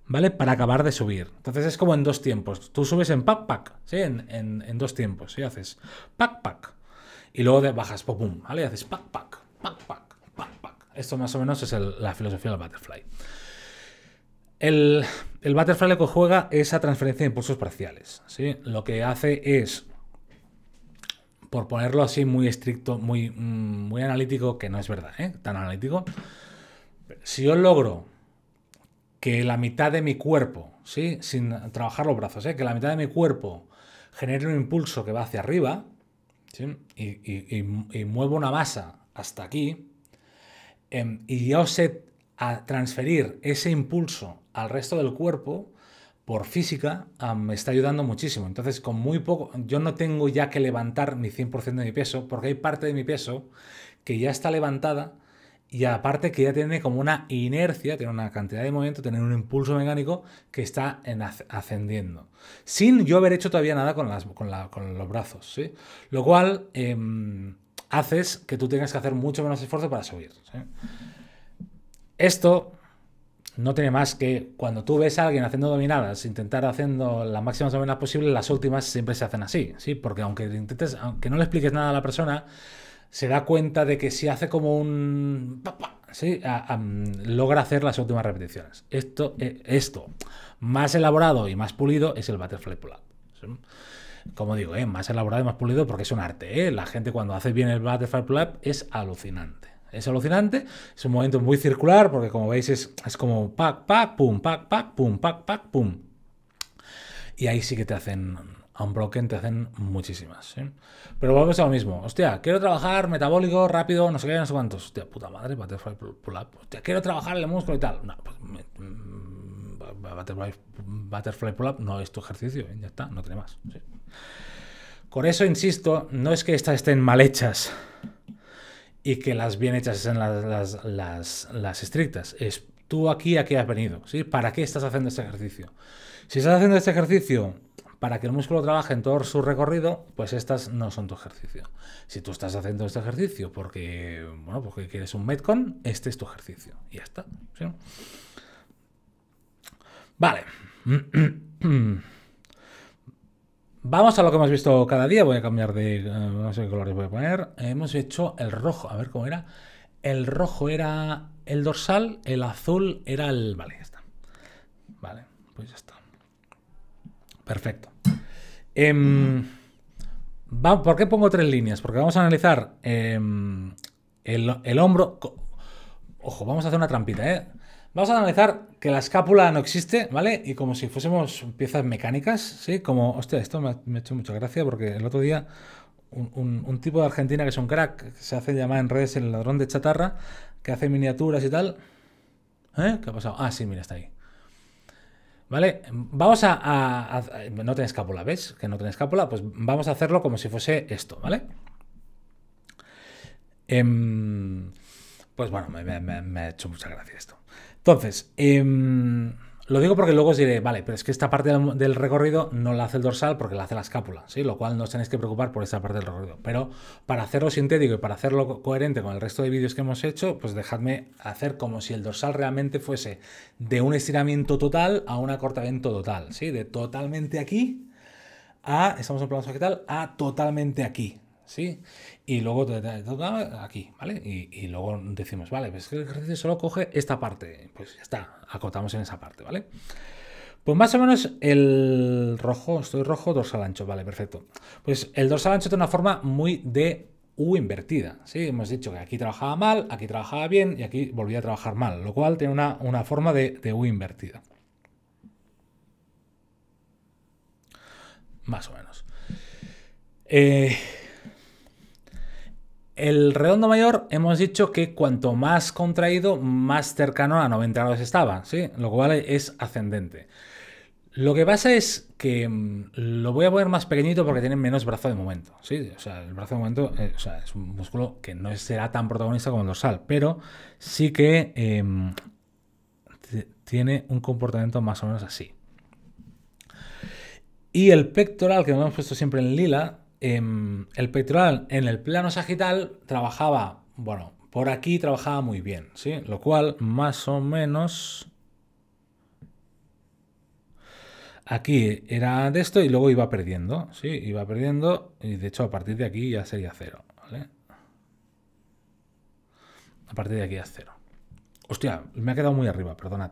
¿vale? Para acabar de subir. Entonces es como en dos tiempos. Tú subes en pack pack, ¿sí? En, dos tiempos, y Haces pack pack. Y luego bajas, pop, ¿vale? haces pack pack, pack pack, pack pack. Esto más o menos es la filosofía del butterfly. El, el Butterfly que juega esa transferencia de impulsos parciales. ¿sí? Lo que hace es, por ponerlo así muy estricto, muy, mm, muy analítico, que no es verdad, ¿eh? tan analítico, si yo logro que la mitad de mi cuerpo, ¿sí? sin trabajar los brazos, ¿eh? que la mitad de mi cuerpo genere un impulso que va hacia arriba y, muevo una masa hasta aquí, em, y yo sé a transferir ese impulso al resto del cuerpo, por física, me está ayudando muchísimo. Entonces, con muy poco, yo no tengo ya que levantar mi 100% de mi peso, porque hay parte de mi peso que ya está levantada y aparte que ya tiene como una inercia, tiene una cantidad de movimiento, tiene un impulso mecánico que está ascendiendo. Sin yo haber hecho todavía nada con, los brazos, Lo cual em, haces que tú tengas que hacer mucho menos esfuerzo para subir. Esto no tiene más que cuando tú ves a alguien haciendo dominadas, intentar haciendo las máximas dominadas posibles, las últimas siempre se hacen así, ¿sí? Porque aunque intentes, aunque no le expliques nada a la persona, se da cuenta de que si hace como un... Mm, logra hacer las últimas repeticiones. Esto, eh, esto, más elaborado y más pulido, es el butterfly pull-up. Como digo, eh, más elaborado y más pulido porque es un arte. ¿eh? La gente cuando hace bien el butterfly pull-up es alucinante. Es alucinante, es un momento muy circular porque como veis es, es como pack pac, pum, pac, pack pum, pac, pac, pum. Y ahí sí que te hacen un bloque te hacen muchísimas. ¿eh? Pero volvemos a lo mismo. Hostia, quiero trabajar metabólico, rápido, no sé qué, no sé cuántos. Hostia, puta madre, butterfly pull-up. Hostia, quiero trabajar el músculo y tal. No, pues, mm, butterfly, pull-up no es tu ejercicio, ¿eh? ya está, no tiene más. Con eso, insisto, no es que estas estén mal hechas y que las bien hechas sean las, las, las, estrictas. Es tú aquí a qué has venido, ¿sí? ¿Para qué estás haciendo este ejercicio? Si estás haciendo este ejercicio para que el músculo trabaje en todo su recorrido, pues estas no son tu ejercicio. Si tú estás haciendo este ejercicio porque, bueno, porque quieres un Metcon, este es tu ejercicio. Y ya está. Vale. *clears throat* Mm-hmm. Vamos a lo que hemos visto cada día. Voy a cambiar de. Eh, no qué colores voy a poner. Hemos hecho el rojo. A ver cómo era. El rojo era el dorsal, el azul era el. Vale, ya está. Vale, pues ya está. Perfecto. Em, ¿Por qué pongo tres líneas? Porque vamos a analizar em, el, el, hombro. Ojo, vamos a hacer una trampita, ¿eh? Vamos a analizar que la escápula no existe, ¿vale? Y como si fuésemos piezas mecánicas, ¿sí? Como, hostia, esto me ha, hecho mucha gracia porque el otro día un, tipo de Argentina que es un crack, se hace llamar en redes el ladrón de chatarra, que hace miniaturas y tal. ¿Eh? ¿Qué ha pasado? Ah, sí, mira, está ahí. ¿Vale? Vamos a... no tiene escápula, ¿ves? Que no tiene escápula, pues vamos a hacerlo como si fuese esto, ¿vale? Em, pues bueno, me ha hecho mucha gracia esto. Entonces, em, lo digo porque luego os diré, vale, pero es que esta parte del recorrido no la hace el dorsal porque la hace la escápula, ¿sí? Lo cual no os tenéis que preocupar por esta parte del recorrido. Pero para hacerlo sintético y para hacerlo coherente con el resto de vídeos que hemos hecho, pues dejadme hacer como si el dorsal realmente fuese de un estiramiento total a un acortamiento total, ¿sí? De totalmente aquí a, estamos en plano sagital, a totalmente aquí, ¿sí? y luego te, aquí, ¿vale? Y, luego decimos, vale, pues el ejercicio solo coge esta parte, pues ya está, acotamos en esa parte, ¿vale? Pues más o menos el rojo, estoy rojo, dorsal ancho, vale, perfecto. Pues el dorsal ancho tiene una forma muy de U invertida, ¿sí? Hemos dicho que aquí trabajaba mal, aquí trabajaba bien y aquí volvía a trabajar mal, lo cual tiene una, forma de, U invertida. Más o menos. Eh, el redondo mayor hemos dicho que cuanto más contraído, más cercano a 90 grados estaba, ¿sí? Lo cual es ascendente. Lo que pasa es que mm, lo voy a poner más pequeñito porque tiene menos brazo de momento, ¿sí? el brazo de momento eh, es un músculo que no será tan protagonista como el dorsal, pero sí que em, tiene un comportamiento más o menos así. Y el pectoral, que lo hemos puesto siempre en lila, Em, el pectoral en el plano sagital trabajaba, bueno, por aquí trabajaba muy bien, ¿sí? Lo cual más o menos... Aquí era de esto y luego iba perdiendo, ¿sí? Iba perdiendo y de hecho a partir de aquí ya sería cero, ¿vale? A partir de aquí ya es cero. Hostia, me ha quedado muy arriba, perdonad.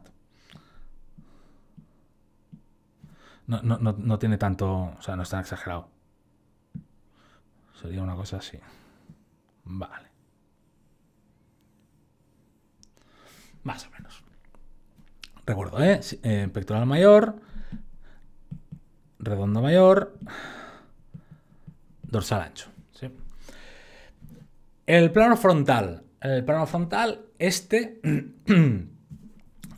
No, no tiene tanto, o sea, no es tan exagerado. Sería una cosa así. Vale. Más o menos. Recuerdo, ¿eh? eh pectoral mayor, redondo mayor, dorsal ancho. ¿sí? El plano frontal. El plano frontal, este... *clears throat*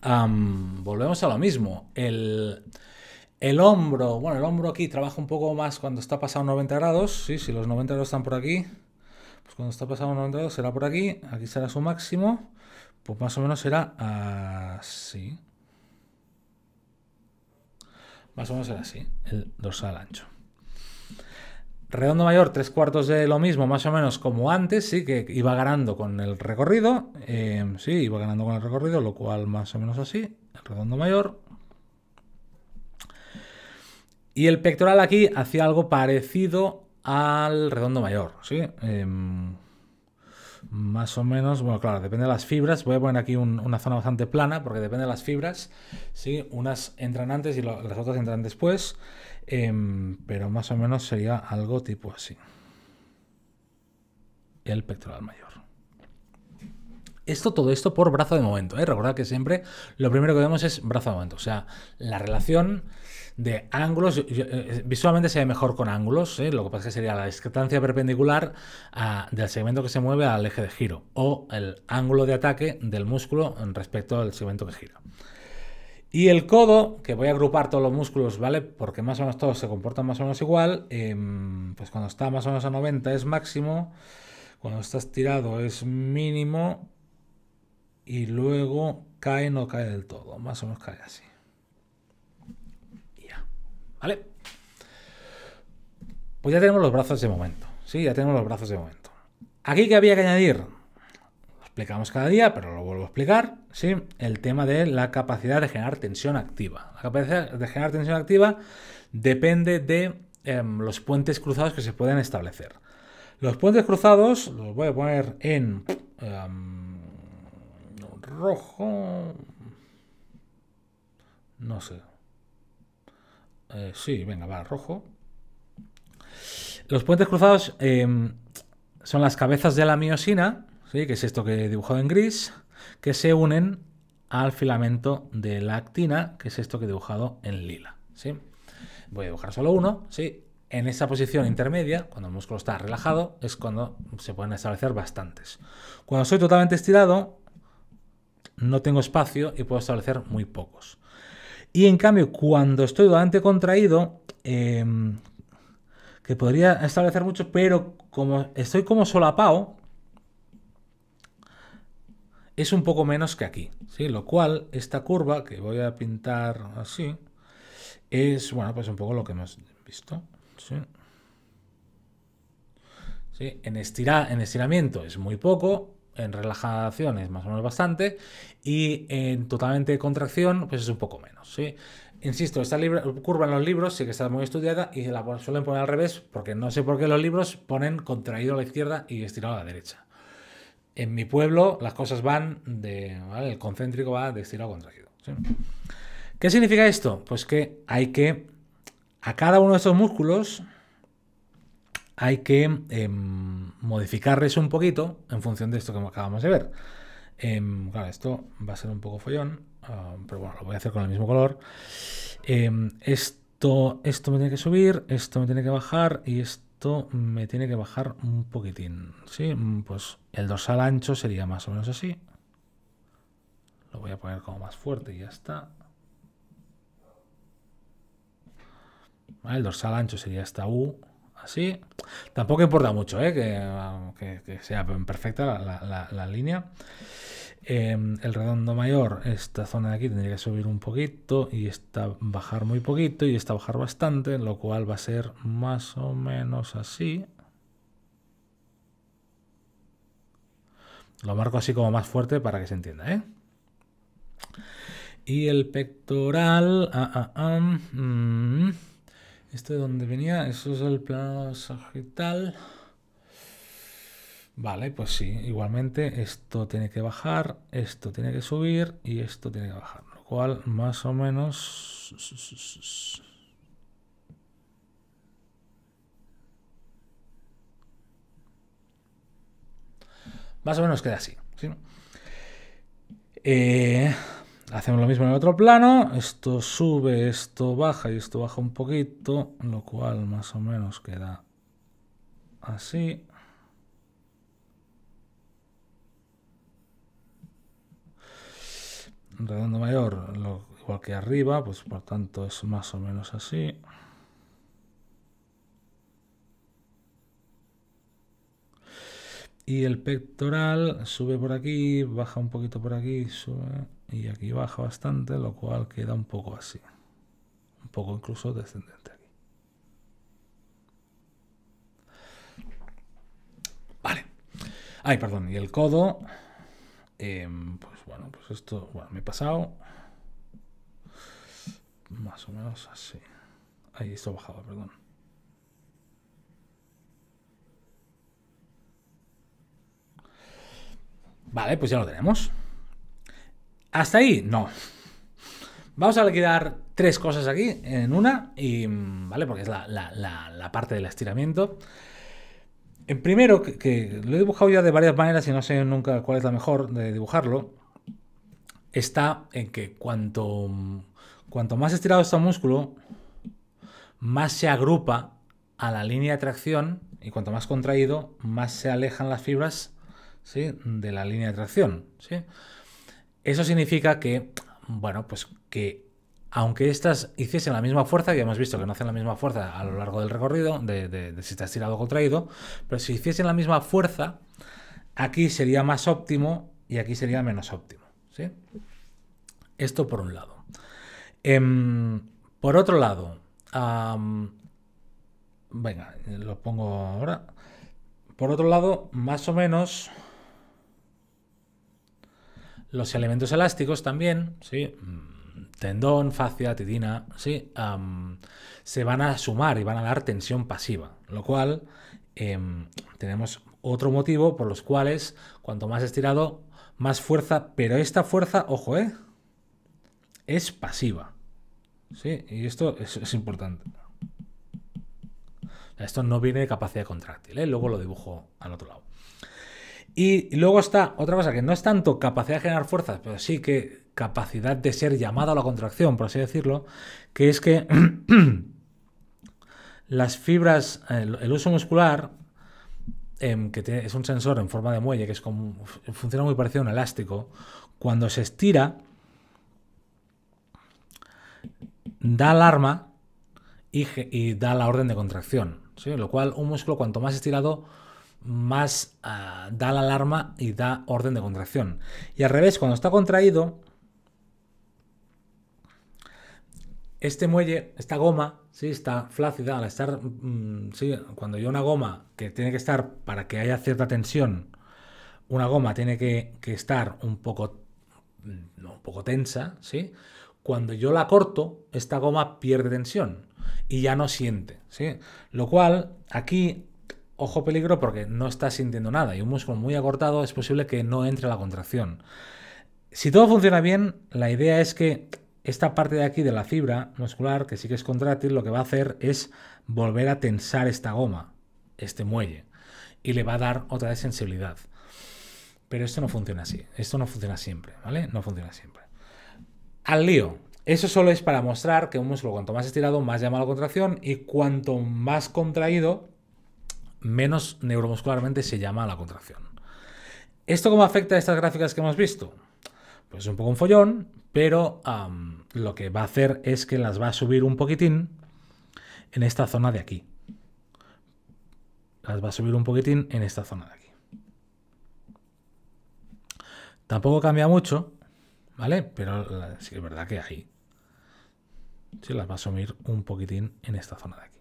volvemos a lo mismo. El el hombro, bueno, el hombro aquí trabaja un poco más cuando está pasado 90 grados. Sí, si los 90 grados están por aquí, pues cuando está pasado 90 grados será por aquí. Aquí será su máximo. Pues más o menos será así. Más o menos será así, el dorsal ancho. Redondo mayor, tres cuartos de lo mismo, más o menos como antes, sí que iba ganando con el recorrido. Eh, sí, iba ganando con el recorrido, lo cual más o menos así. El redondo mayor, y el pectoral aquí hacía algo parecido al redondo mayor, ¿sí? Em, más o menos, bueno, claro, depende de las fibras. Voy a poner aquí una zona bastante plana porque depende de las fibras, ¿sí? Unas entran antes y las otras entran después, em, pero más o menos sería algo tipo así. El pectoral mayor. Esto, todo esto por brazo de momento. ¿eh? Recordad que siempre lo primero que vemos es brazo de momento. O sea, la relación de ángulos, eh, visualmente se ve mejor con ángulos, ¿eh? lo que pasa es que sería la discrepancia perpendicular del segmento que se mueve al eje de giro o el ángulo de ataque del músculo respecto al segmento que gira. Y el codo, que voy a agrupar todos los músculos, ¿vale? Porque más o menos todos se comportan más o menos igual, em, pues cuando está más o menos a 90 es máximo, cuando está estirado es mínimo y luego cae, no cae del todo, más o menos cae así. ya, ¿vale? Pues ya tenemos los brazos de momento, ¿sí? Ya tenemos los brazos de momento. Aquí que había que añadir, lo explicamos cada día, pero lo vuelvo a explicar, ¿sí? El tema de la capacidad de generar tensión activa. La capacidad de generar tensión activa depende de em, los puentes cruzados que se pueden establecer. Los puentes cruzados los voy a poner en... Em, rojo. No sé. Eh, sí, venga, va, rojo. Los puentes cruzados em, son las cabezas de la miosina, ¿sí? que es esto que he dibujado en gris, que se unen al filamento de la actina, que es esto que he dibujado en lila. ¿sí? Voy a dibujar solo uno. ¿sí? En esa posición intermedia, cuando el músculo está relajado, es cuando se pueden establecer bastantes. Cuando soy totalmente estirado, no tengo espacio y puedo establecer muy pocos. Y en cambio, cuando estoy durante contraído, em, que podría establecer mucho, pero como estoy como solapado, es un poco menos que aquí, ¿sí? Lo cual, esta curva que voy a pintar así, es, bueno, pues un poco lo que hemos visto, En, en estiramiento es muy poco, en relajación es más o menos bastante y en totalmente contracción pues es un poco menos, ¿sí? Insisto, esta curva en los libros sí que está muy estudiada y la suelen poner al revés porque no sé por qué los libros ponen contraído a la izquierda y estirado a la derecha. En mi pueblo las cosas van de, El concéntrico va de estirado a contraído, ¿Qué significa esto? Pues que hay que a cada uno de estos músculos hay que em, modificarles un poquito en función de esto que acabamos de ver. Em, esto va a ser un poco follón, ah, pero bueno, lo voy a hacer con el mismo color. Em, esto, esto me tiene que subir, esto me tiene que bajar y esto me tiene que bajar un poquitín. ¿sí? Mm, pues el dorsal ancho sería más o menos así. Lo voy a poner como más fuerte y ya está. el dorsal ancho sería esta U así. Tampoco importa mucho ¿eh? que, que, sea perfecta la, línea. Em, el redondo mayor, esta zona de aquí tendría que subir un poquito y esta bajar muy poquito y está bajar bastante, lo cual va a ser más o menos así. Lo marco así como más fuerte para que se entienda, ¿eh? Y el pectoral... Ah, ah, ah, mm, ¿Esto de donde venía, eso es el plano sagital. Vale, pues sí, igualmente esto tiene que bajar, esto tiene que subir y esto tiene que bajar. Lo cual más o menos... Más o menos queda así. Eh, Hacemos lo mismo en el otro plano. Esto sube, esto baja y esto baja un poquito, lo cual más o menos queda así. Redondo mayor, igual que arriba, pues por tanto es más o menos así. Y el pectoral sube por aquí, baja un poquito por aquí, sube y aquí baja bastante, lo cual queda un poco así, un poco incluso descendente aquí. Vale. Ay, perdón, y el codo, em, pues bueno, pues esto, bueno, me he pasado más o menos así. Ahí esto bajaba, perdón. Vale, pues ya lo tenemos. ¿Hasta ahí? No. Vamos a liquidar tres cosas aquí en una, y, mm, ¿vale? Porque es la, parte del estiramiento. En primero, que, lo he dibujado ya de varias maneras y no sé nunca cuál es la mejor de dibujarlo, está en que cuanto, cuanto más estirado está el músculo, más se agrupa a la línea de tracción y cuanto más contraído, más se alejan las fibras de la línea de tracción. ¿sí? Eso significa que, bueno, pues que aunque estas hiciesen la misma fuerza, ya hemos visto que no hacen la misma fuerza a lo largo del recorrido, de, si está tirado o contraído, pero si hiciesen la misma fuerza, aquí sería más óptimo y aquí sería menos óptimo. ¿sí? Esto por un lado. Em, por otro lado, venga, lo pongo ahora. Por otro lado, más o menos... Los elementos elásticos también, sí, mm, tendón, fascia, titina, sí, se van a sumar y van a dar tensión pasiva, lo cual em, tenemos otro motivo por los cuales cuanto más estirado, más fuerza, pero esta fuerza, ojo, ¿eh? es pasiva. Sí, y esto es, importante. Esto no viene de capacidad contráctil, ¿eh? luego lo dibujo al otro lado. Y luego está otra cosa que no es tanto capacidad de generar fuerzas, pero sí que capacidad de ser llamado a la contracción, por así decirlo, que es que *clears throat* las fibras, el, uso muscular, em, que es un sensor en forma de muelle, que es como, funciona muy parecido a un elástico, cuando se estira, da alarma y, da la orden de contracción, lo cual un músculo cuanto más estirado, más ah, da la alarma y da orden de contracción. Y al revés, cuando está contraído, este muelle, esta goma, si está flácida, al estar, mm, cuando yo una goma que tiene que estar para que haya cierta tensión, una goma tiene que, estar un poco, mm, un poco tensa, ¿sí? Cuando yo la corto, esta goma pierde tensión y ya no siente, ¿sí? Lo cual, aquí ojo peligro porque no estás sintiendo nada y un músculo muy acortado es posible que no entre la contracción. Si todo funciona bien, la idea es que esta parte de aquí de la fibra muscular, que sí que es contrátil, lo que va a hacer es volver a tensar esta goma, este muelle, y le va a dar otra sensibilidad. Pero esto no funciona así, esto no funciona siempre, ¿vale? No funciona siempre. Al lío, eso solo es para mostrar que un músculo cuanto más estirado, más llama la contracción y cuanto más contraído, menos neuromuscularmente se llama la contracción. ¿Esto cómo afecta a estas gráficas que hemos visto? Pues es un poco un follón, pero lo que va a hacer es que las va a subir un poquitín en esta zona de aquí. Las va a subir un poquitín en esta zona de aquí. Tampoco cambia mucho, ¿vale? Pero eh, sí es verdad que ahí. se las va a subir un poquitín en esta zona de aquí.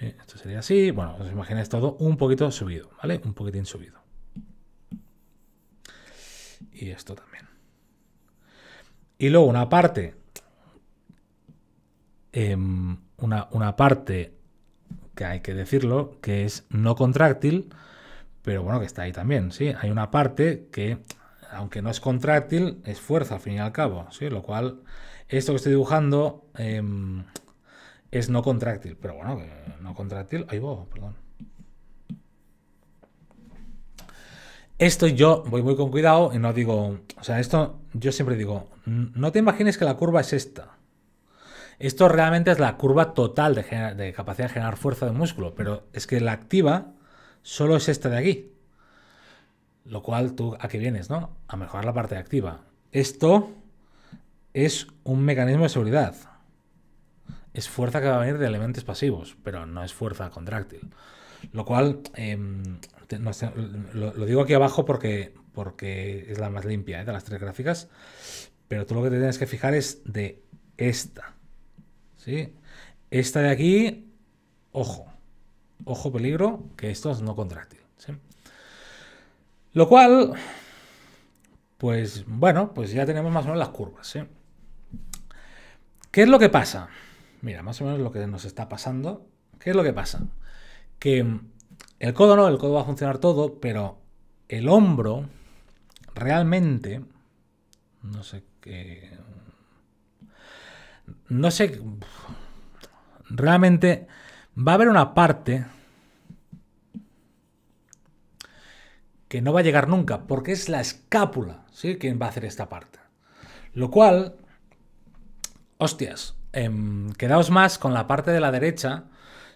Esto sería así. Bueno, os imagináis todo un poquito subido, ¿vale? Un poquitín subido. Y esto también. Y luego una parte. Em, una, parte que hay que decirlo, que es no contráctil, pero bueno, que está ahí también, ¿sí? Hay una parte que, aunque no es contráctil, es fuerza al fin y al cabo, ¿sí? Lo cual, esto que estoy dibujando, em, es no contráctil. Pero bueno, no contráctil. Ahí vos, perdón. Esto yo voy muy con cuidado y no digo, o sea, esto yo siempre digo, no te imagines que la curva es esta. Esto realmente es la curva total de, capacidad de generar fuerza de músculo, pero es que la activa solo es esta de aquí. Lo cual tú a vienes, ¿no? A mejorar la parte activa. Esto es un mecanismo de seguridad es fuerza que va a venir de elementos pasivos, pero no es fuerza contráctil. Lo cual, em, lo, digo aquí abajo porque, porque es la más limpia ¿eh? de las tres gráficas, pero tú lo que te tienes que fijar es de esta. ¿sí? Esta de aquí, ojo, ojo peligro, que esto es no contráctil. Lo cual, pues bueno, pues ya tenemos más o menos las curvas. ¿Qué es lo que pasa? Mira, más o menos lo que nos está pasando. ¿Qué es lo que pasa? Que el codo no, el codo va a funcionar todo, pero el hombro realmente, no sé qué, no sé, realmente va a haber una parte que no va a llegar nunca, porque es la escápula, ¿sí? Quien va a hacer esta parte. Lo cual, hostias, Em, quedaos más con la parte de la derecha,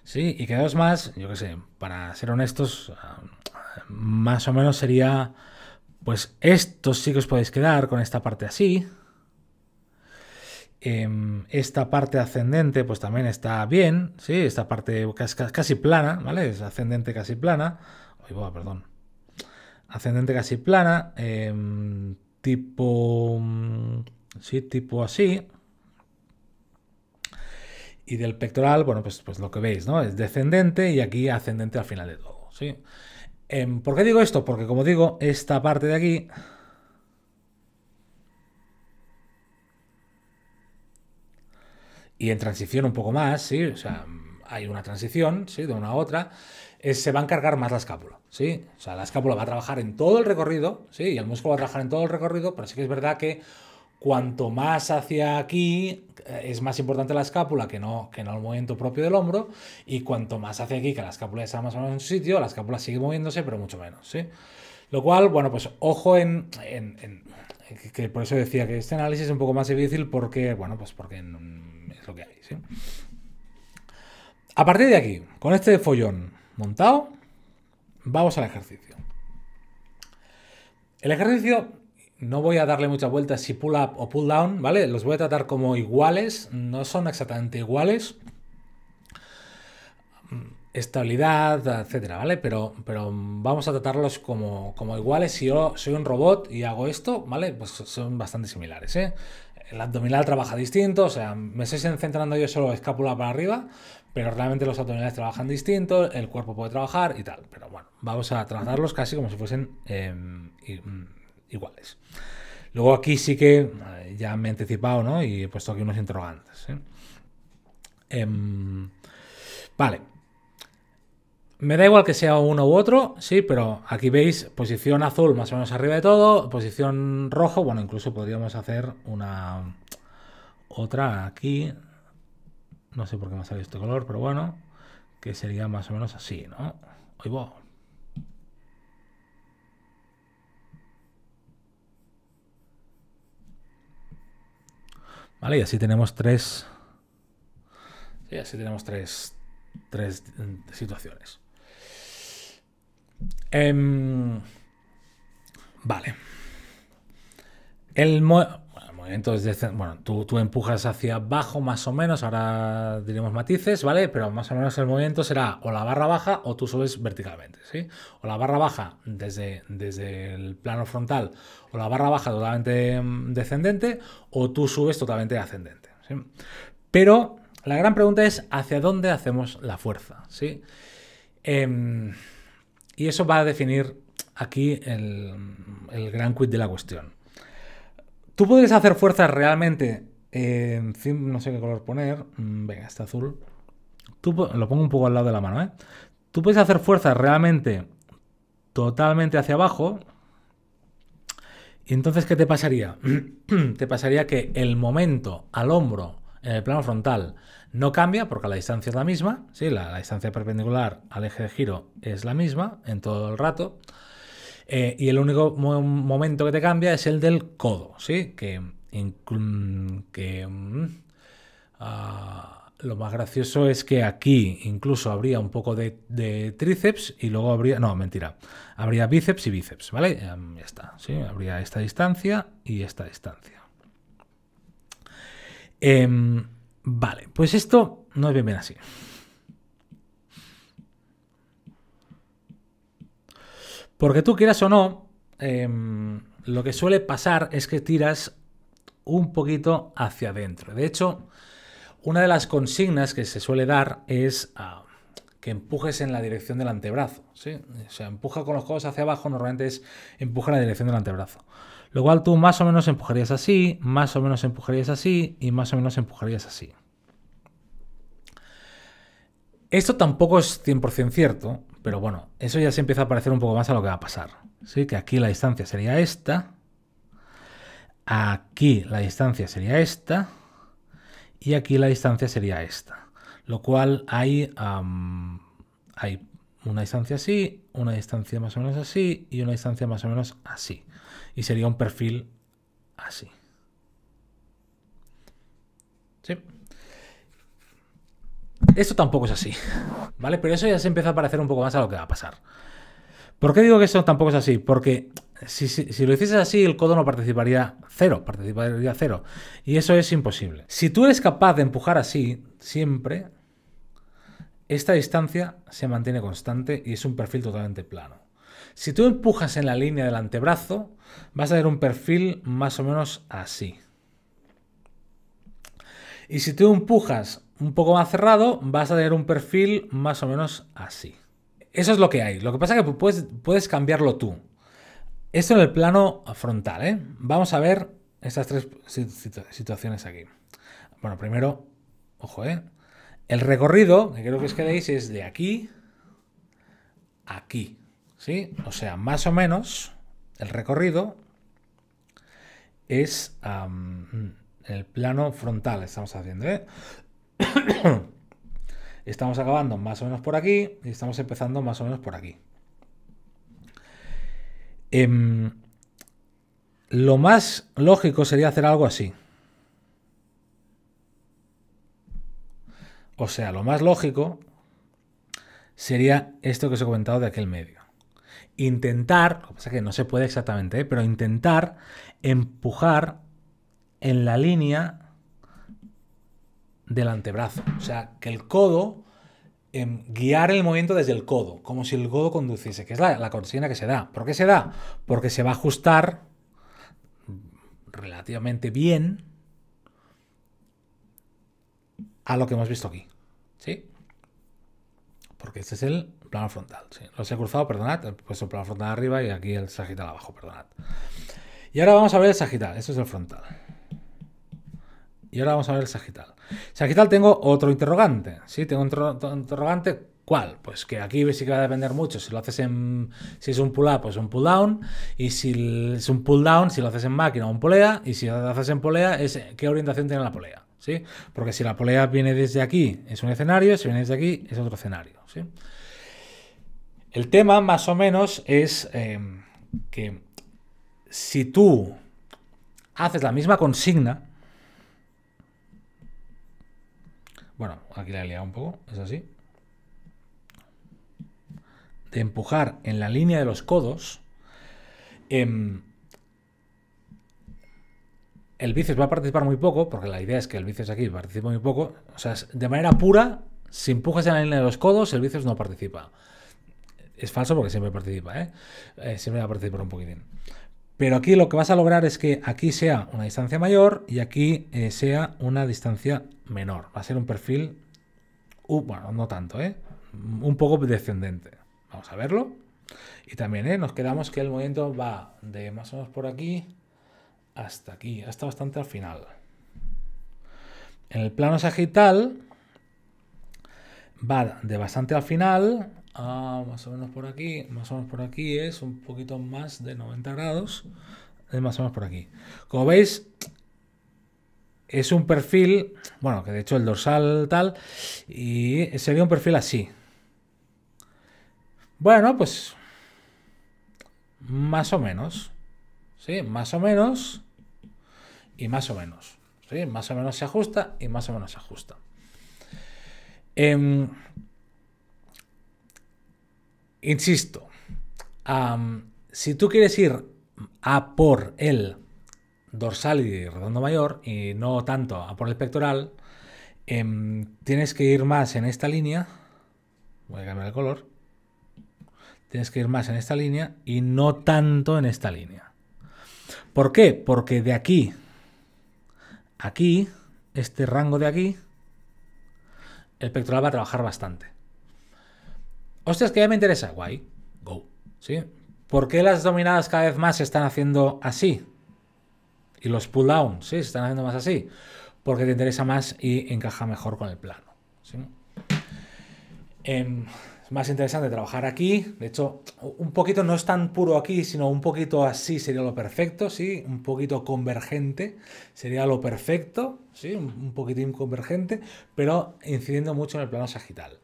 ¿sí? Y quedaos más, yo qué sé, para ser honestos, em, más o menos sería, pues estos sí que os podéis quedar con esta parte así. Em, esta parte ascendente, pues también está bien, ¿sí? Esta parte casi, plana, ¿vale? Es ascendente casi plana. Uy, boa, perdón. Ascendente casi plana. tipo... Mm, sí, tipo así y del pectoral, bueno, pues, pues lo que veis, ¿no? Es descendente y aquí ascendente al final de todo, ¿sí? Em, ¿Por qué digo esto? Porque como digo, esta parte de aquí... Y en transición un poco más, ¿sí? O sea, hay una transición, ¿sí? De una a otra. Eh, se va a encargar más la escápula, ¿sí? O sea, la escápula va a trabajar en todo el recorrido, ¿sí? Y el músculo va a trabajar en todo el recorrido, pero sí que es verdad que cuanto más hacia aquí eh, es más importante la escápula que no, que no el movimiento propio del hombro y cuanto más hacia aquí que la escápula está más o menos en su sitio, la escápula sigue moviéndose pero mucho menos, Lo cual, bueno, pues ojo en, que, por eso decía que este análisis es un poco más difícil porque, bueno, pues porque es lo que hay, A partir de aquí, con este follón montado, vamos al ejercicio. El ejercicio no voy a darle muchas vueltas si pull up o pull down, ¿vale? Los voy a tratar como iguales, no son exactamente iguales. Estabilidad, etcétera, ¿vale? Pero, pero vamos a tratarlos como, como iguales. Si yo soy un robot y hago esto, ¿vale? Pues son bastante similares, ¿eh? El abdominal trabaja distinto, o sea, me estoy centrando yo solo escápula para arriba, pero realmente los abdominales trabajan distinto, el cuerpo puede trabajar y tal. Pero bueno, vamos a tratarlos casi como si fuesen em, mm, iguales. Luego aquí sí que eh, ya me he anticipado, ¿no? Y he puesto aquí unos interrogantes. ¿eh? Em, vale. Me da igual que sea uno u otro, sí, pero aquí veis posición azul más o menos arriba de todo, posición rojo, bueno, incluso podríamos hacer una otra aquí. No sé por qué me ha salido este color, pero bueno, que sería más o menos así, ¿no? voy Vale, y así tenemos tres. Y así tenemos tres, tres mm, situaciones. Em, vale. El ¿eh? entonces, bueno, tú, empujas hacia abajo más o menos, ahora diremos matices, ¿vale? Pero más o menos el movimiento será o la barra baja o tú subes verticalmente, ¿sí? O la barra baja desde, desde el plano frontal o la barra baja totalmente mm, descendente o tú subes totalmente ascendente, Pero la gran pregunta es hacia dónde hacemos la fuerza, ¿sí? Em, y eso va a definir aquí el, el gran quid de la cuestión. Tú puedes hacer fuerza realmente. Eh, no sé qué color poner. Mm, venga, este azul. Tú, lo pongo un poco al lado de la mano, ¿eh? Tú puedes hacer fuerza realmente totalmente hacia abajo. Y entonces, ¿qué te pasaría? *clears throat* te pasaría que el momento al hombro en el plano frontal no cambia porque la distancia es la misma, ¿sí? la distancia perpendicular al eje de giro es la misma en todo el rato. Eh, y el único momento que te cambia es el del codo, ¿sí? Que, mm, ah, lo más gracioso es que aquí incluso habría un poco de, tríceps y luego habría, no, mentira, habría bíceps y bíceps, ¿vale? Em, ya está, ¿sí? Habría esta distancia y esta distancia. Em, vale, pues esto no es bien así. Porque tú quieras o no, em, lo que suele pasar es que tiras un poquito hacia adentro. De hecho, una de las consignas que se suele dar es ah, que empujes en la dirección del antebrazo. ¿sí? O sea, empuja con los codos hacia abajo, normalmente es empuja en la dirección del antebrazo. Lo cual tú más o menos empujarías así, más o menos empujarías así y más o menos empujarías así. Esto tampoco es 100% cierto, pero bueno, eso ya se empieza a parecer un poco más a lo que va a pasar. ¿sí? Que aquí la distancia sería esta. Aquí la distancia sería esta. Y aquí la distancia sería esta. Lo cual hay, hay una distancia así, una distancia más o menos así y una distancia más o menos así. Y sería un perfil así. ¿Sí? Esto tampoco es así, ¿vale? Pero eso ya se empieza a parecer un poco más a lo que va a pasar. ¿Por qué digo que eso tampoco es así? Porque si, lo hicieses así, el codo no participaría cero, participaría cero. Y eso es imposible. Si tú eres capaz de empujar así, siempre, esta distancia se mantiene constante y es un perfil totalmente plano. Si tú empujas en la línea del antebrazo, vas a tener un perfil más o menos así. Y si tú empujas un poco más cerrado, vas a tener un perfil más o menos así. Eso es lo que hay. Lo que pasa es que puedes, puedes cambiarlo tú. Esto en el plano frontal, ¿eh? Vamos a ver estas tres situaciones aquí. Bueno, primero, ojo, ¿eh? El recorrido, que creo que os quedéis es de aquí aquí, ¿sí? O sea, más o menos el recorrido es el plano frontal, estamos haciendo, ¿eh? *coughs* estamos acabando más o menos por aquí y estamos empezando más o menos por aquí. Em, lo más lógico sería hacer algo así. O sea, lo más lógico sería esto que os he comentado de aquel medio. Intentar, lo que no se puede exactamente, ¿eh? pero intentar empujar en la línea del antebrazo. O sea, que el codo, em, guiar el movimiento desde el codo, como si el codo conduciese, que es la, consigna que se da. ¿Por qué se da? Porque se va a ajustar relativamente bien a lo que hemos visto aquí. ¿Sí? Porque este es el plano frontal. Los he cruzado, perdonad. He puesto el plano frontal arriba y aquí el sagital abajo, perdonad. Y ahora vamos a ver el sagital. este es el frontal. Y ahora vamos a ver el sagital. O sea, aquí tal tengo otro interrogante. Sí, tengo otro, interrogante. ¿Cuál? Pues que aquí sí que va a depender mucho. Si lo haces en. Si es un pull-up, pues un pull-down. Y si es un pull-down, si lo haces en máquina, o en polea. Y si lo haces en polea, es qué orientación tiene la polea. ¿Sí? Porque si la polea viene desde aquí, es un escenario. Si viene desde aquí, es otro escenario. El tema, más o menos, es eh, que si tú haces la misma consigna, Bueno, aquí la he liado un poco, es así. De empujar en la línea de los codos. Em, el bíceps va a participar muy poco, porque la idea es que el bíceps aquí participa muy poco. O sea, de manera pura, si empujas en la línea de los codos, el bíceps no participa. Es falso porque siempre participa, ¿eh? ¿eh? siempre va a participar un poquitín. Pero aquí lo que vas a lograr es que aquí sea una distancia mayor y aquí eh, sea una distancia menor, va a ser un perfil, bueno, no tanto, ¿eh? un poco descendente. Vamos a verlo. Y también ¿eh? nos quedamos que el movimiento va de más o menos por aquí hasta aquí, hasta bastante al final. En el plano sagital va de bastante al final, a más o menos por aquí, más o menos por aquí es un poquito más de 90 grados, más o menos por aquí. Como veis, es un perfil, bueno, que de hecho el dorsal tal, y sería un perfil así. Bueno, pues más o menos. Sí, más o menos y más o menos. ¿sí? Más o menos se ajusta y más o menos se ajusta. Em, insisto, si tú quieres ir a por él dorsal y redondo mayor y no tanto a por el pectoral, em, tienes que ir más en esta línea. Voy a cambiar el color. Tienes que ir más en esta línea y no tanto en esta línea. ¿Por qué? Porque de aquí, aquí, este rango de aquí, el pectoral va a trabajar bastante. Ostras, que ya me interesa. Guay. Go. ¿Sí? ¿Por qué las dominadas cada vez más se están haciendo así? y los pull down, ¿sí? Se están haciendo más así, porque te interesa más y encaja mejor con el plano, em, es más interesante trabajar aquí, de hecho, un poquito no es tan puro aquí, sino un poquito así sería lo perfecto, ¿sí? Un poquito convergente sería lo perfecto, ¿sí? Un poquitín convergente, pero incidiendo mucho en el plano sagital.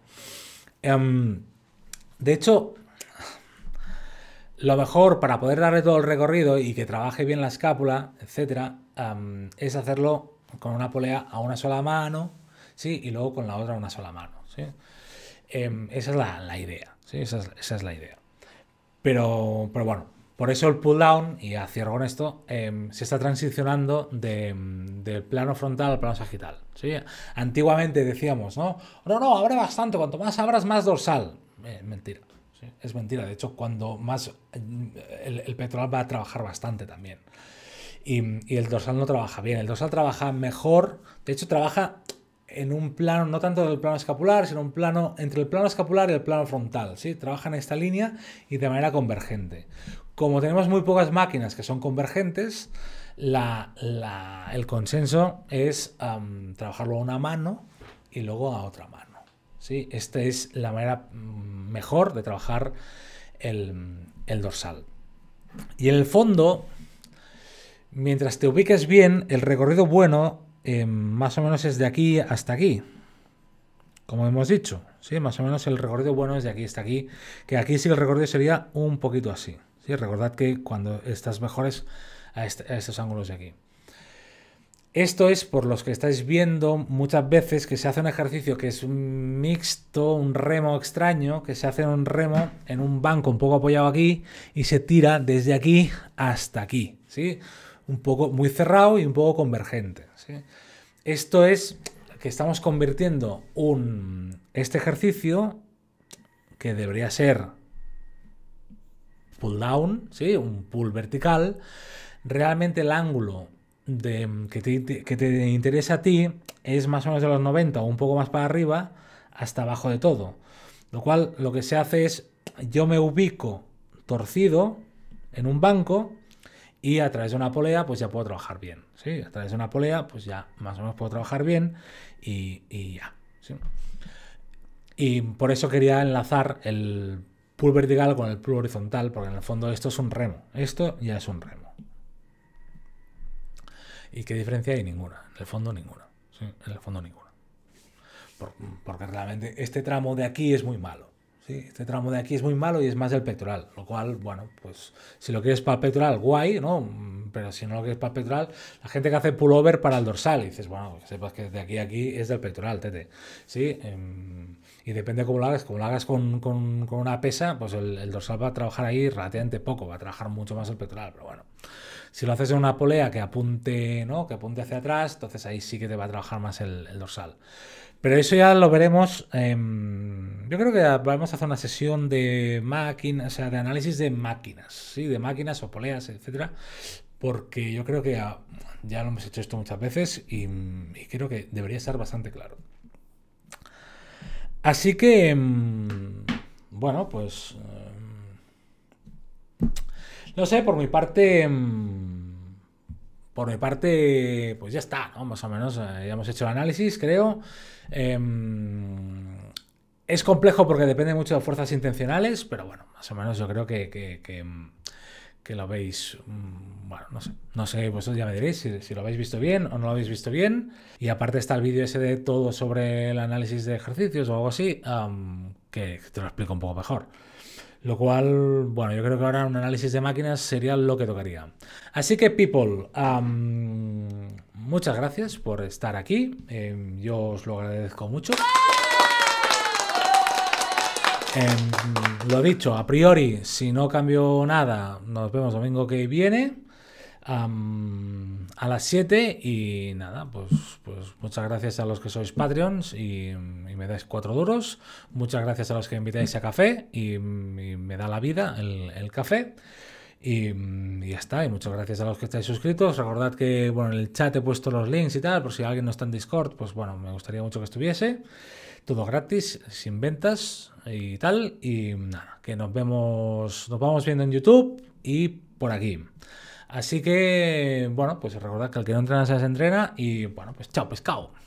Em, de hecho, lo mejor para poder darle todo el recorrido y que trabaje bien la escápula, etcétera, es hacerlo con una polea a una sola mano, ¿sí? Y luego con la otra a una sola mano, ¿sí? Em, esa es la, idea, ¿sí? Esa es, la idea. Pero, pero bueno, por eso el pull down, y cierro con esto, em, se está transicionando del plano frontal al plano sagital. Antiguamente decíamos, ¿no? No, no, abre bastante, cuanto más abras, más dorsal. Eh, mentira es mentira. De hecho, cuando más eh, el, el va a trabajar bastante también. Y, el dorsal no trabaja bien. El dorsal trabaja mejor. De hecho, trabaja en un plano, no tanto del plano escapular, sino un plano entre el plano escapular y el plano frontal. ¿sí? Trabaja en esta línea y de manera convergente. Como tenemos muy pocas máquinas que son convergentes, la, el consenso es trabajarlo a una mano y luego a otra mano. Esta es la manera mm, mejor de trabajar el, dorsal. Y en el fondo, mientras te ubiques bien, el recorrido bueno em, más o menos es de aquí hasta aquí. Como hemos dicho, ¿sí? más o menos el recorrido bueno es de aquí hasta aquí, que aquí sí el recorrido sería un poquito así. ¿sí? Recordad que cuando estás mejores a estos ángulos de aquí. Esto es por los que estáis viendo muchas veces que se hace un ejercicio que es un mixto, un remo extraño, que se hace un remo en un banco un poco apoyado aquí y se tira desde aquí hasta aquí, ¿sí? Un poco muy cerrado y un poco convergente, Esto es que estamos convirtiendo un, este ejercicio que debería ser pull down, ¿sí? Un pull vertical, realmente el ángulo que, te, interesa a ti es más o menos de los 90 o un poco más para arriba hasta abajo de todo. Lo cual lo que se hace es yo me ubico torcido en un banco y a través de una polea pues ya puedo trabajar bien. ¿sí? A través de una polea pues ya más o menos puedo trabajar bien y, ya. Y por eso quería enlazar el pool vertical con el pool horizontal porque en el fondo esto es un remo. Esto ya es un remo. ¿Y qué diferencia hay? Ninguna. En el fondo, ninguna. en el fondo, ninguna. porque realmente este tramo de aquí es muy malo. ¿sí? Este tramo de aquí es muy malo y es más del pectoral. Lo cual, bueno, pues si lo quieres para el pectoral, guay, ¿no? Pero si no lo quieres para el pectoral, la gente que hace pullover para el dorsal, y dices, bueno, que sepas que de aquí a aquí es del pectoral, tete. ¿Sí? Em, y depende cómo lo hagas, como lo hagas con, con, con una pesa, pues el, el, dorsal va a trabajar ahí relativamente poco, va a trabajar mucho más el pectoral, pero bueno. Si lo haces en una polea que apunte, ¿no? Que apunte hacia atrás, entonces ahí sí que te va a trabajar más el, dorsal. Pero eso ya lo veremos. Em, yo creo que vamos a hacer una sesión de máquinas, o sea, de análisis de máquinas, ¿sí? De máquinas o poleas, etcétera. Porque yo creo que ya, lo hemos hecho esto muchas veces y creo que debería estar bastante claro. Así que, em, bueno, pues eh, no sé, por mi parte... Mm, por mi parte, pues ya está, ¿no? Más o menos, eh, ya hemos hecho el análisis, creo. Em, es complejo porque depende mucho de fuerzas intencionales, pero bueno, más o menos yo creo que, mm, lo veis. Mm, bueno, no sé. No sé, vosotros ya me diréis si, lo habéis visto bien o no lo habéis visto bien. Y aparte está el vídeo ese de todo sobre el análisis de ejercicios o algo así, que te lo explico un poco mejor. Lo cual, bueno, yo creo que ahora un análisis de máquinas sería lo que tocaría. Así que, people, muchas gracias por estar aquí. Em, yo os lo agradezco mucho. Em, lo dicho, a priori, si no cambio nada, nos vemos domingo que viene a las 7 y nada, pues, pues muchas gracias a los que sois Patreons y, me dais cuatro duros, muchas gracias a los que me invitáis a café y, me da la vida el, café. Y, y, ya está, y muchas gracias a los que estáis suscritos. Recordad que bueno, en el chat he puesto los links y tal, por si alguien no está en Discord, pues bueno, me gustaría mucho que estuviese. Todo gratis, sin ventas y tal. Y nada, que nos vemos, nos vamos viendo en YouTube y por aquí. Así que, bueno, pues recordad que al que no entrena se entrena y, bueno, pues chao pescado.